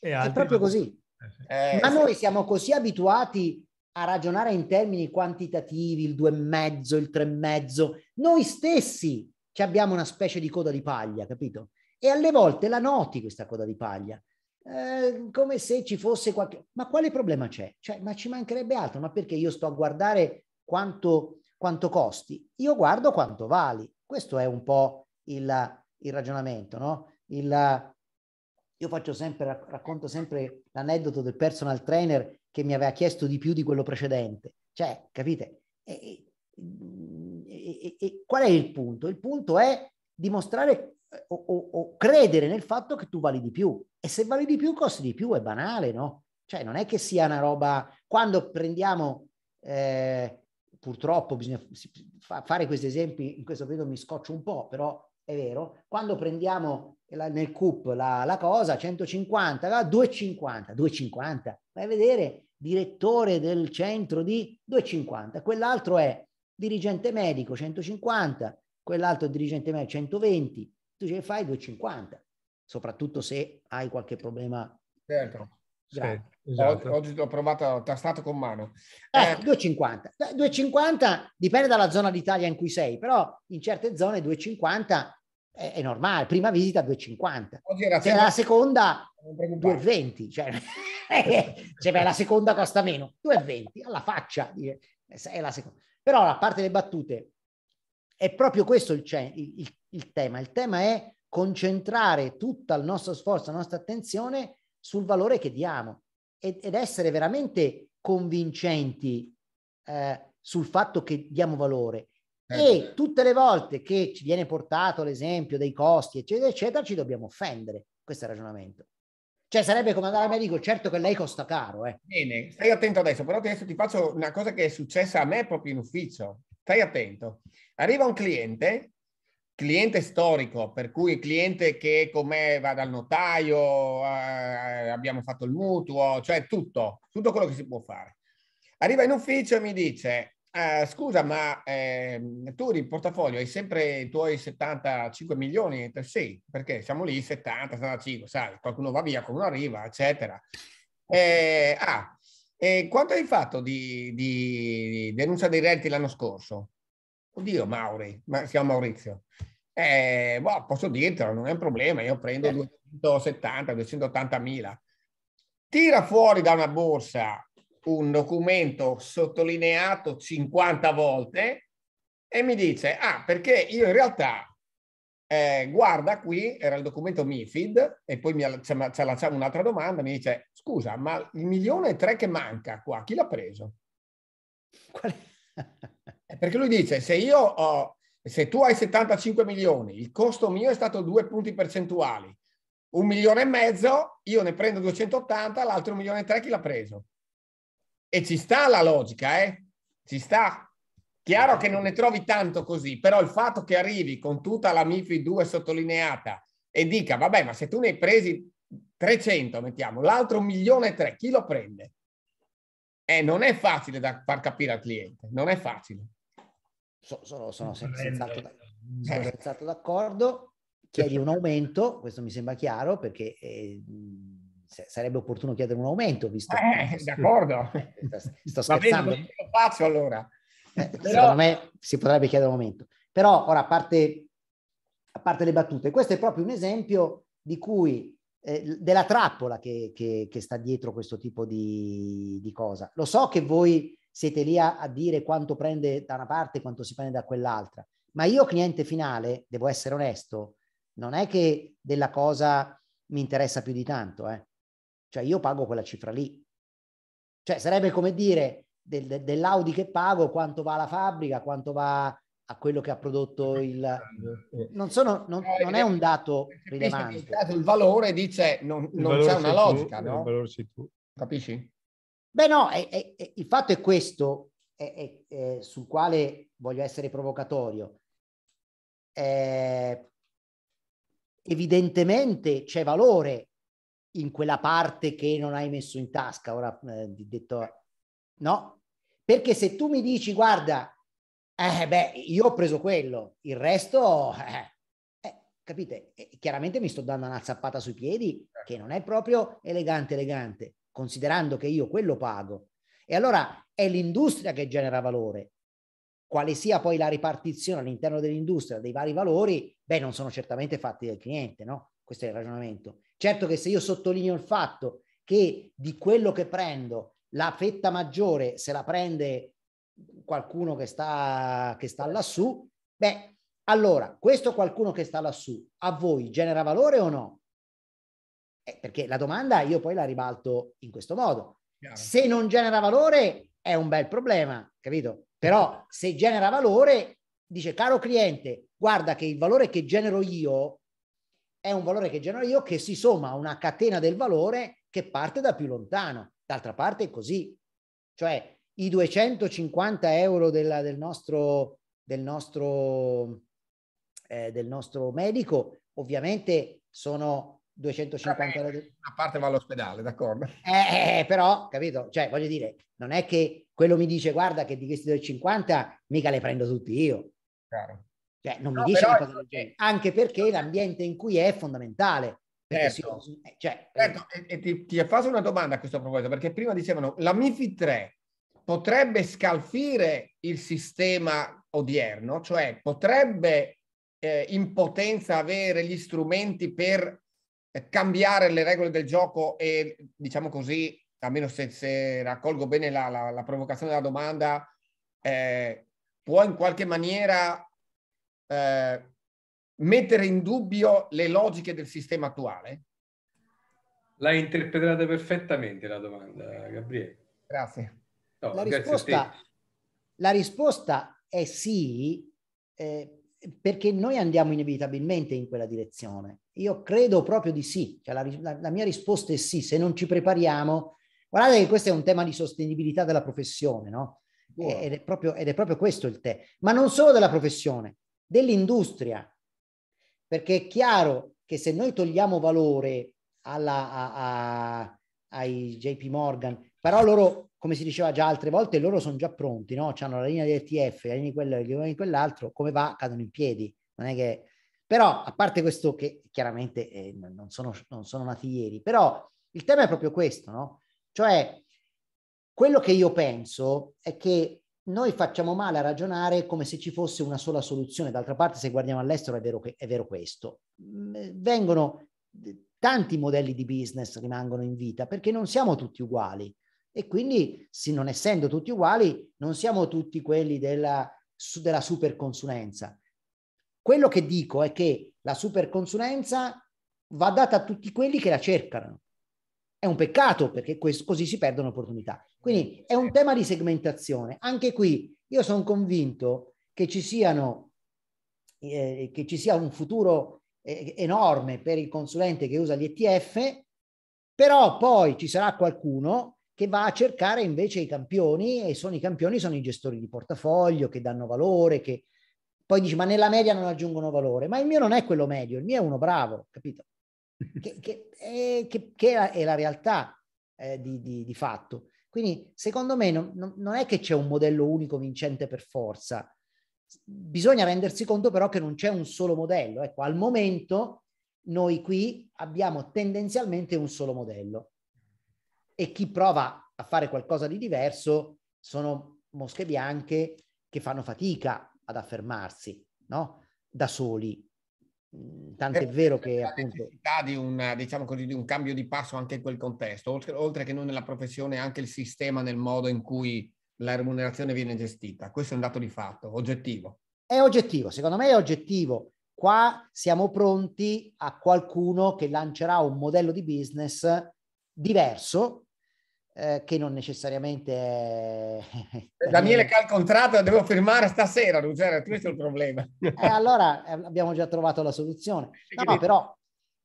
e altri... È proprio così eh, eh, Ma noi siamo così abituati a ragionare in termini quantitativi, il due e mezzo, il tre e mezzo, Noi stessi ci abbiamo una specie di coda di paglia, capito? E alle volte la noti questa coda di paglia. Eh, come se ci fosse qualche... Ma quale problema c'è? Cioè, ma ci mancherebbe altro, ma perché io sto a guardare quanto, quanto costi? Io guardo quanto vali. Questo è un po' il, il ragionamento, no? Il, io faccio sempre, racconto sempre l'aneddoto del personal trainer che mi aveva chiesto di più di quello precedente. Cioè, capite? E, e, e, qual è il punto? Il punto è dimostrare eh, o, o, o, credere nel fatto che tu vali di più. E se vali di più, costi di più, è banale, no? Cioè, non è che sia una roba... Quando prendiamo... Eh, purtroppo bisogna fare questi esempi, in questo periodo mi scoccio un po', però è vero, quando prendiamo la, nel CUP la, la, cosa, 150, la 250, 250, vai a vedere, direttore del centro di 250, quell'altro è dirigente medico 150, quell'altro è dirigente medico 120, tu ce fai 250, soprattutto se hai qualche problema. Certo. Sì, esatto. Oggi l'ho provato tastato con mano. Eh, 250. Eh, 250 dipende dalla zona d'Italia in cui sei, però in certe zone 250 è, è normale, prima visita 2,50. Oggi Se la seconda 2,20, cioè, cioè beh, la seconda costa meno, 2,20 alla faccia, è la seconda. Però a parte le battute è proprio questo il, cioè, il, il, il tema, il tema è concentrare tutto il nostro sforzo, la nostra attenzione sul valore che diamo ed, ed essere veramente convincenti eh, sul fatto che diamo valore Certo. E tutte le volte che ci viene portato l'esempio dei costi, eccetera, eccetera, ci dobbiamo offendere. Questo è il ragionamento. Cioè sarebbe come andare a me dico, certo che lei costa caro. Eh. Bene, stai attento adesso, però adesso ti faccio una cosa che è successa a me proprio in ufficio. Stai attento. Arriva un cliente, cliente storico, per cui cliente che con me va dal notaio, eh, abbiamo fatto il mutuo, cioè tutto, tutto quello che si può fare. Arriva in ufficio e mi dice, eh, scusa, ma ehm, tu di portafoglio hai sempre i tuoi 75 milioni? Sì, perché siamo lì 70, 75, sai, qualcuno va via, qualcuno arriva, eccetera. Eh, ah, eh, quanto hai fatto di, di, denuncia dei redditi l'anno scorso? Oddio, Mauri, ma siamo Maurizio. Eh, boh, posso dirtelo, non è un problema, io prendo 270, 280 mila. Tira fuori da una borsa un documento sottolineato 50 volte e mi dice, ah, perché io in realtà, eh, guarda qui, era il documento MIFID, e poi mi ha, ci ha lanciato un'altra domanda, mi dice, scusa, ma il milione e tre che manca qua, chi l'ha preso? Eh, perché lui dice, se io ho, se tu hai 75 milioni, il costo mio è stato due punti percentuali, un milione e mezzo, io ne prendo 280, l'altro milione e tre chi l'ha preso? E ci sta la logica, eh? Ci sta. Chiaro che non ne trovi tanto così, però il fatto che arrivi con tutta la MIFI 2 sottolineata e dica, vabbè, ma se tu ne hai presi 300, mettiamo, l'altro 1 milione e 3, chi lo prende? Eh, non è facile da far capire al cliente, non è facile. So, sono, sono senz'altro, da, sono senz'altro d'accordo. Chiedi un aumento, questo mi sembra chiaro, perché... Eh, sarebbe opportuno chiedere un aumento, visto... Eh, eh d'accordo. Sto, sto scherzando. lo faccio allora. Eh, Però... Secondo me si potrebbe chiedere un aumento. Però, ora, a parte, a parte le battute, questo è proprio un esempio di cui eh, della trappola che, che, che, sta dietro questo tipo di, di, cosa. Lo so che voi siete lì a, a dire quanto prende da una parte e quanto si prende da quell'altra, ma io cliente finale, devo essere onesto, non è che della cosa mi interessa più di tanto. Eh. Cioè io pago quella cifra lì. Cioè sarebbe come dire del, del, dell'Audi che pago quanto va alla fabbrica, quanto va a quello che ha prodotto il... Non, sono, non, non è un dato rilevante. Il valore dice non, non c'è una logica, tu, no? Il valore sei tu. Capisci? Beh no, è, è, è, il fatto è questo, sul quale voglio essere provocatorio. Eh, evidentemente c'è valore in quella parte che non hai messo in tasca, ora eh, detto no, perché se tu mi dici guarda, eh, beh, io ho preso quello, il resto, eh, eh, capite, chiaramente mi sto dando una zappata sui piedi che non è proprio elegante, elegante, considerando che io quello pago. E allora è l'industria che genera valore. Quale sia poi la ripartizione all'interno dell'industria dei vari valori, beh, non sono certamente fatti del cliente, no? Questo è il ragionamento. Certo che se io sottolineo il fatto che di quello che prendo la fetta maggiore se la prende qualcuno che sta, che sta lassù, beh, allora questo qualcuno che sta lassù a voi genera valore o no? Eh, perché la domanda io poi la ribalto in questo modo. Chiaro. Se non genera valore è un bel problema, capito? Però se genera valore, dice caro cliente, guarda che il valore che genero io è un valore che genero io che si somma a una catena del valore che parte da più lontano. D'altra parte è così. Cioè i 250 euro della, del, nostro, del, nostro, eh, del nostro medico ovviamente sono 250 euro. Una parte va all'ospedale, d'accordo? Eh, eh, eh, però, capito? Cioè, voglio dire, non è che quello mi dice, guarda che di questi 250 mica le prendo tutti io. Claro. Cioè, non mi dice una cosa del genere, anche perché l'ambiente in cui è fondamentale. Certo, si, eh, cioè, eh. certo. Eh. E, e, ti, ti faccio una domanda a questo proposito, perché prima dicevano la MIFID 3 potrebbe scalfire il sistema odierno, cioè potrebbe eh, in potenza avere gli strumenti per eh, cambiare le regole del gioco e diciamo così, almeno se, se raccolgo bene la, la, la, provocazione della domanda, può in qualche maniera eh, mettere in dubbio le logiche del sistema attuale? L'hai interpretata perfettamente la domanda, Gabriele. Grazie. No, la, grazie risposta, la, risposta, è sì, eh, perché noi andiamo inevitabilmente in quella direzione. Io credo proprio di sì, cioè, la, la, la mia risposta è sì, se non ci prepariamo, guardate che questo è un tema di sostenibilità della professione, no? Wow. Ed, è proprio, ed è proprio questo il tema, ma non solo della professione, dell'industria, perché è chiaro che se noi togliamo valore alla, a, a, ai JP Morgan, però loro, come si diceva già altre volte, loro sono già pronti, no? hanno la linea di ETF, la linea di, quello, la linea di quell'altro, come va, cadono in piedi, non è che... Però, a parte questo che chiaramente eh, non, sono, non sono nati ieri, però il tema è proprio questo, no? Cioè, quello che io penso è che noi facciamo male a ragionare come se ci fosse una sola soluzione. D'altra parte, se guardiamo all'estero, è vero, che, è vero questo. Mm, eh, vengono tanti modelli di business rimangono in vita perché non siamo tutti uguali. E quindi, se non essendo tutti uguali, non siamo tutti quelli della, della consulenza. Quello che dico è che la super consulenza va data a tutti quelli che la cercano. È un peccato perché questo, così si perdono opportunità. Quindi è un tema di segmentazione. Anche qui io sono convinto che ci, siano, eh, che ci sia un futuro eh, enorme per il consulente che usa gli ETF, però poi ci sarà qualcuno che va a cercare invece i campioni e sono i campioni, sono i gestori di portafoglio che danno valore, che poi dici ma nella media non aggiungono valore, ma il mio non è quello medio, il mio è uno bravo, capito? Che, che, è, eh, che, che è, la, è, la, realtà eh, di, di, di fatto. Quindi secondo me non, non è che c'è un modello unico vincente per forza, bisogna rendersi conto però che non c'è un solo modello. Ecco, al momento noi qui abbiamo tendenzialmente un solo modello e chi prova a fare qualcosa di diverso sono mosche bianche che fanno fatica ad affermarsi, no? Da soli. Mhmm, tant'è è vero che la necessità di, una, diciamo così, di un cambio di passo anche in quel contesto, oltre, oltre che non nella professione, anche il sistema nel modo in cui la remunerazione viene gestita. Questo è un dato di fatto, oggettivo. È oggettivo, secondo me è oggettivo. Qua siamo pronti a qualcuno che lancerà un modello di business diverso eh, che non necessariamente è... Eh, Daniele che ha il contratto, devo firmare stasera, Ruggero, questo è il problema. Eh, allora eh, abbiamo già trovato la soluzione. No, no però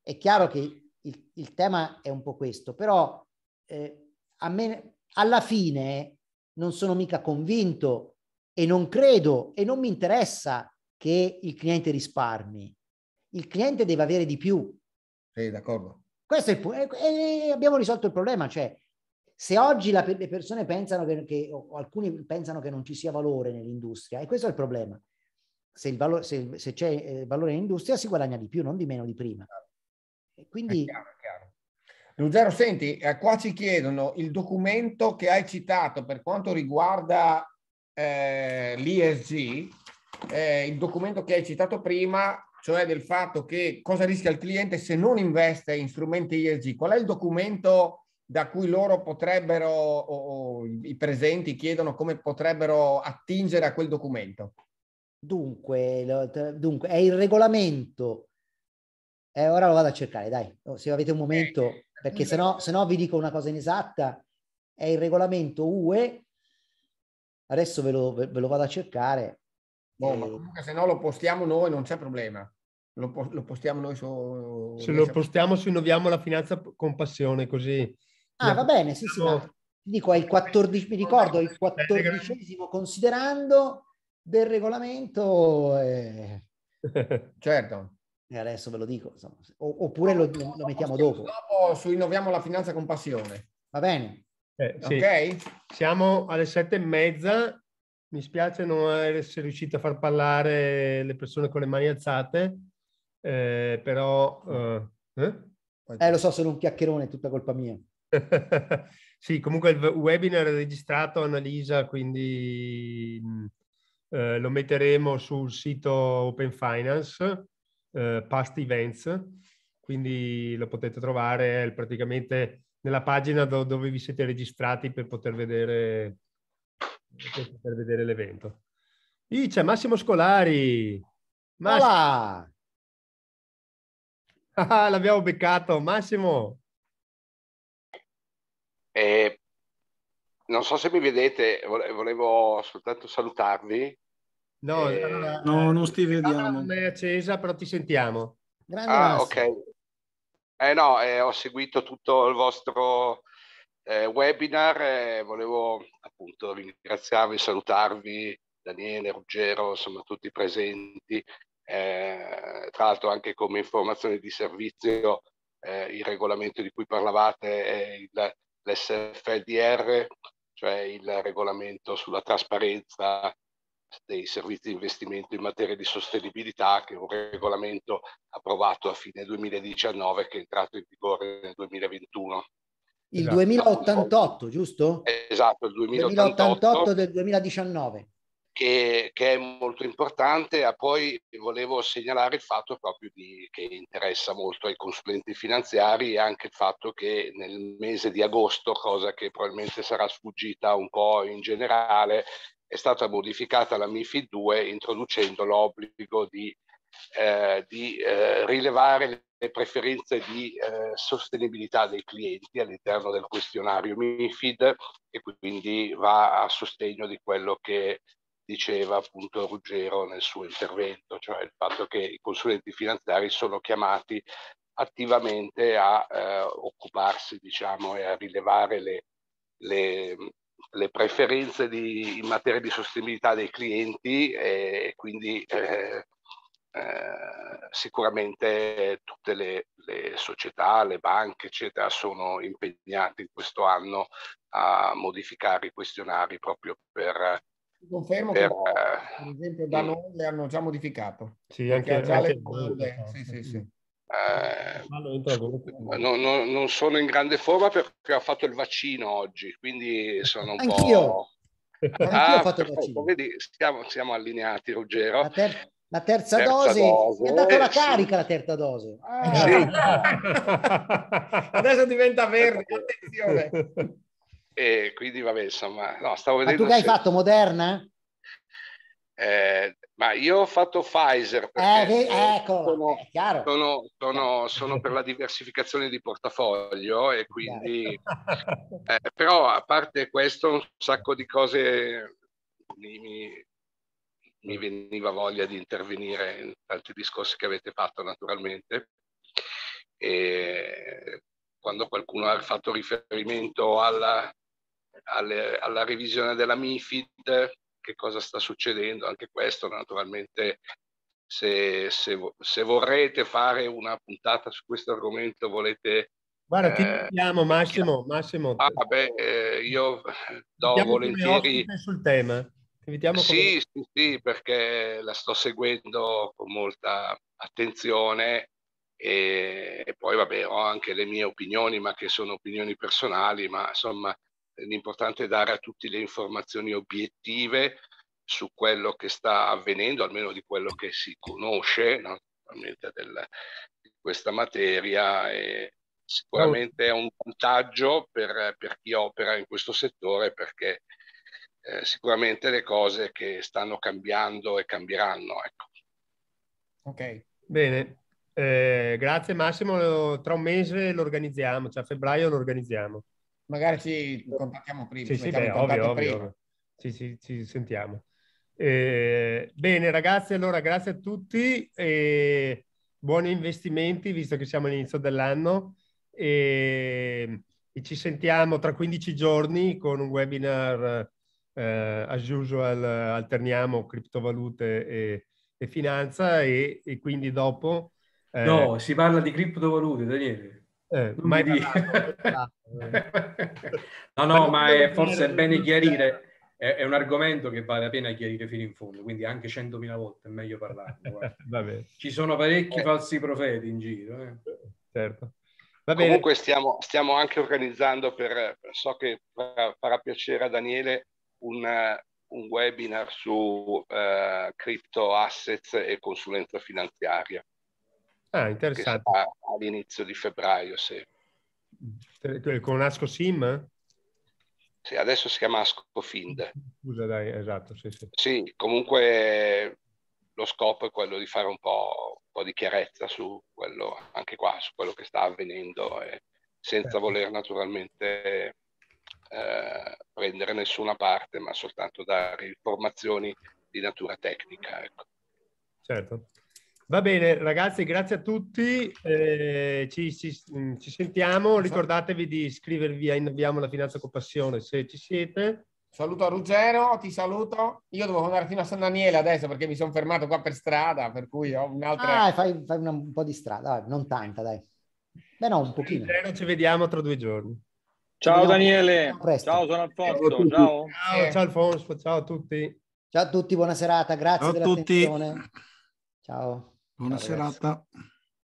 è chiaro che il, il, tema è un po' questo, però eh, a me alla fine non sono mica convinto e non credo e non mi interessa che il cliente risparmi. Il cliente deve avere di più. Sì, d'accordo. Questo è il punto. abbiamo risolto il problema, cioè se oggi la, le persone pensano che, che, o alcuni pensano che non ci sia valore nell'industria, e questo è il problema. Se, il valo, se, se c'è eh, valore nell'industria si guadagna di più, non di meno di prima. E quindi... È chiaro, è chiaro. Ruggero, senti, eh, qua ci chiedono il documento che hai citato per quanto riguarda eh, l'ESG, eh, il documento che hai citato prima, cioè del fatto che cosa rischia il cliente se non investe in strumenti ESG. Qual è il documento da cui loro potrebbero, o, o i presenti chiedono come potrebbero attingere a quel documento? Dunque, lo, dunque è il regolamento. Eh, ora lo vado a cercare, dai, oh, se avete un momento, eh, eh perché eh, sennò, eh. no, vi dico una cosa inesatta. È il regolamento UE, adesso ve lo, ve lo vado a cercare. No, ma comunque se no lo postiamo noi, non c'è problema. Lo, lo, postiamo noi su... Se lo postiamo su Innoviamo la finanza con passione, così Ah, va bene, sì, sì, ma ti dico, il 14, mi ricordo il quattordicesimo considerando del regolamento. E... Eh, certo. E adesso ve lo dico, insomma. oppure lo, lo mettiamo dopo. Dopo su Innoviamo la finanza con passione. Va bene. Eh, eh sì. Ok? Siamo alle sette e mezza. Mi spiace non essere riuscito a far parlare le persone con le mani alzate, eh, però... Eh? eh, eh lo so, sono un chiacchierone, è tutta colpa mia. sì, comunque il webinar è registrato, Annalisa, quindi mm, eh, lo metteremo sul sito Open Finance, eh, Past Events, quindi lo potete trovare praticamente nella pagina do dove vi siete registrati per poter vedere, per poter vedere l'evento. Lì c'è Massimo Scolari. Massimo. Ah, l'abbiamo beccato. Massimo, e non so se mi vedete, volevo soltanto salutarvi. No, e... allora, no eh, non ti vediamo. Non è accesa, però ti sentiamo. Grande ah, ok. Eh no, eh, ho seguito tutto il vostro eh, webinar e volevo appunto ringraziarvi, salutarvi, Daniele, Ruggero, insomma tutti presenti. Eh, tra l'altro anche come informazione di servizio eh, il regolamento di cui parlavate è il l'SFDR, cioè il regolamento sulla trasparenza dei servizi di investimento in materia di sostenibilità, che è un regolamento approvato a fine 2019 che è entrato in vigore nel 2021. Il esatto. 2088, giusto? Esatto, il 2088, 2088 del 2019 che, che, è molto importante. A Poi volevo segnalare il fatto proprio di, che interessa molto ai consulenti finanziari anche il fatto che nel mese di agosto, cosa che probabilmente sarà sfuggita un po' in generale, è stata modificata la MIFID 2 introducendo l'obbligo di, eh, di eh, rilevare le preferenze di eh, sostenibilità dei clienti all'interno del questionario MIFID e quindi va a sostegno di quello che diceva appunto Ruggero nel suo intervento, cioè il fatto che i consulenti finanziari sono chiamati attivamente a eh, occuparsi diciamo, e a rilevare le, le, le preferenze di, in materia di sostenibilità dei clienti e quindi eh, eh, sicuramente tutte le, le, società, le banche, eccetera, sono impegnate in questo anno a modificare i questionari proprio per Confermo che, per eh, esempio, da mm. noi le hanno già modificato. Sì, anche, anche, le comode. Sì, sì, sì. Eh, eh non, non, non, sono in grande forma perché ho fatto il vaccino oggi, quindi sono un Anch'io. po'... Anch'io ah, ho fatto il vaccino. Vedi, siamo, siamo, allineati, Ruggero. La, ter- la terza, terza dose. dose. Mi ha la carica la terza dose. Ah. Sì. Adesso diventa verde, attenzione. E quindi vabbè, insomma, no, stavo vedendo. Ma tu che se... hai fatto Moderna? Eh, ma io ho fatto Pfizer eh, perché eh, ecco, sono, sono, eh. sono, sono, per la diversificazione di portafoglio e quindi eh, però a parte questo un sacco di cose mi, mi, mi, veniva voglia di intervenire in tanti discorsi che avete fatto naturalmente e quando qualcuno ha fatto riferimento alla alle, alla revisione della MIFID, che cosa sta succedendo, anche questo naturalmente se, se, se vorrete fare una puntata su questo argomento, volete... Guarda, ti eh, chiamo Massimo, Massimo. Ah, beh, eh, io do ti volentieri... Sul tema. Ti come... Sì, sì, sì, perché la sto seguendo con molta attenzione e, e poi vabbè ho anche le mie opinioni, ma che sono opinioni personali, ma insomma l'importante è dare a tutti le informazioni obiettive su quello che sta avvenendo, almeno di quello che si conosce no? del, di questa materia. E sicuramente è un vantaggio per, per chi opera in questo settore perché eh, sicuramente le cose che stanno cambiando e cambieranno. Ecco. Ok, bene. Eh, grazie Massimo, tra un mese lo organizziamo, cioè a febbraio lo organizziamo magari ci contattiamo prima. Sì, sì, beh, ovvio, ovvio. Prima. Ci, ci, ci sentiamo. Eh, bene ragazzi, allora grazie a tutti e buoni investimenti visto che siamo all'inizio dell'anno e, e ci sentiamo tra 15 giorni con un webinar eh, as usual alterniamo criptovalute e, e finanza e, e, quindi dopo... Eh... No, si parla di criptovalute, Daniele. Eh, mai di... no, no, ma è forse è bene chiarire è, un argomento che vale la pena chiarire fino in fondo, quindi anche 100.000 volte è meglio parlare. Ci sono parecchi eh. falsi profeti in giro. Eh. Certo. Comunque stiamo, stiamo, anche organizzando per, so che farà piacere a Daniele, un, un webinar su uh, eh, crypto assets e consulenza finanziaria. Ah, interessante. all'inizio di febbraio, sì. Con Asco Sim? Sì, adesso si chiama Asco Find. Scusa, dai, esatto, sì, sì. Sì, comunque lo scopo è quello di fare un po', un po di chiarezza su quello, anche qua, su quello che sta avvenendo e senza certo. voler naturalmente eh, prendere nessuna parte, ma soltanto dare informazioni di natura tecnica. Ecco. Certo. Va bene, ragazzi, grazie a tutti. Eh, ci, ci, mm, ci, sentiamo. Ricordatevi di iscrivervi a Innoviamo la Finanza con Passione se ci siete. Saluto a Ruggero, ti saluto. Io devo andare fino a San Daniele adesso perché mi sono fermato qua per strada, per cui ho un'altra... Ah, fai, fai un po' di strada, non tanta, dai. Beh no, un pochino. Ci vediamo tra due giorni. Ciao Daniele, ciao sono Alfonso, ciao. Ciao. Ciao, Alfonso, ciao a tutti. Ciao a tutti, buona serata, grazie ciao dell'attenzione. Ciao. Buona Ciao, serata. Ragazzi.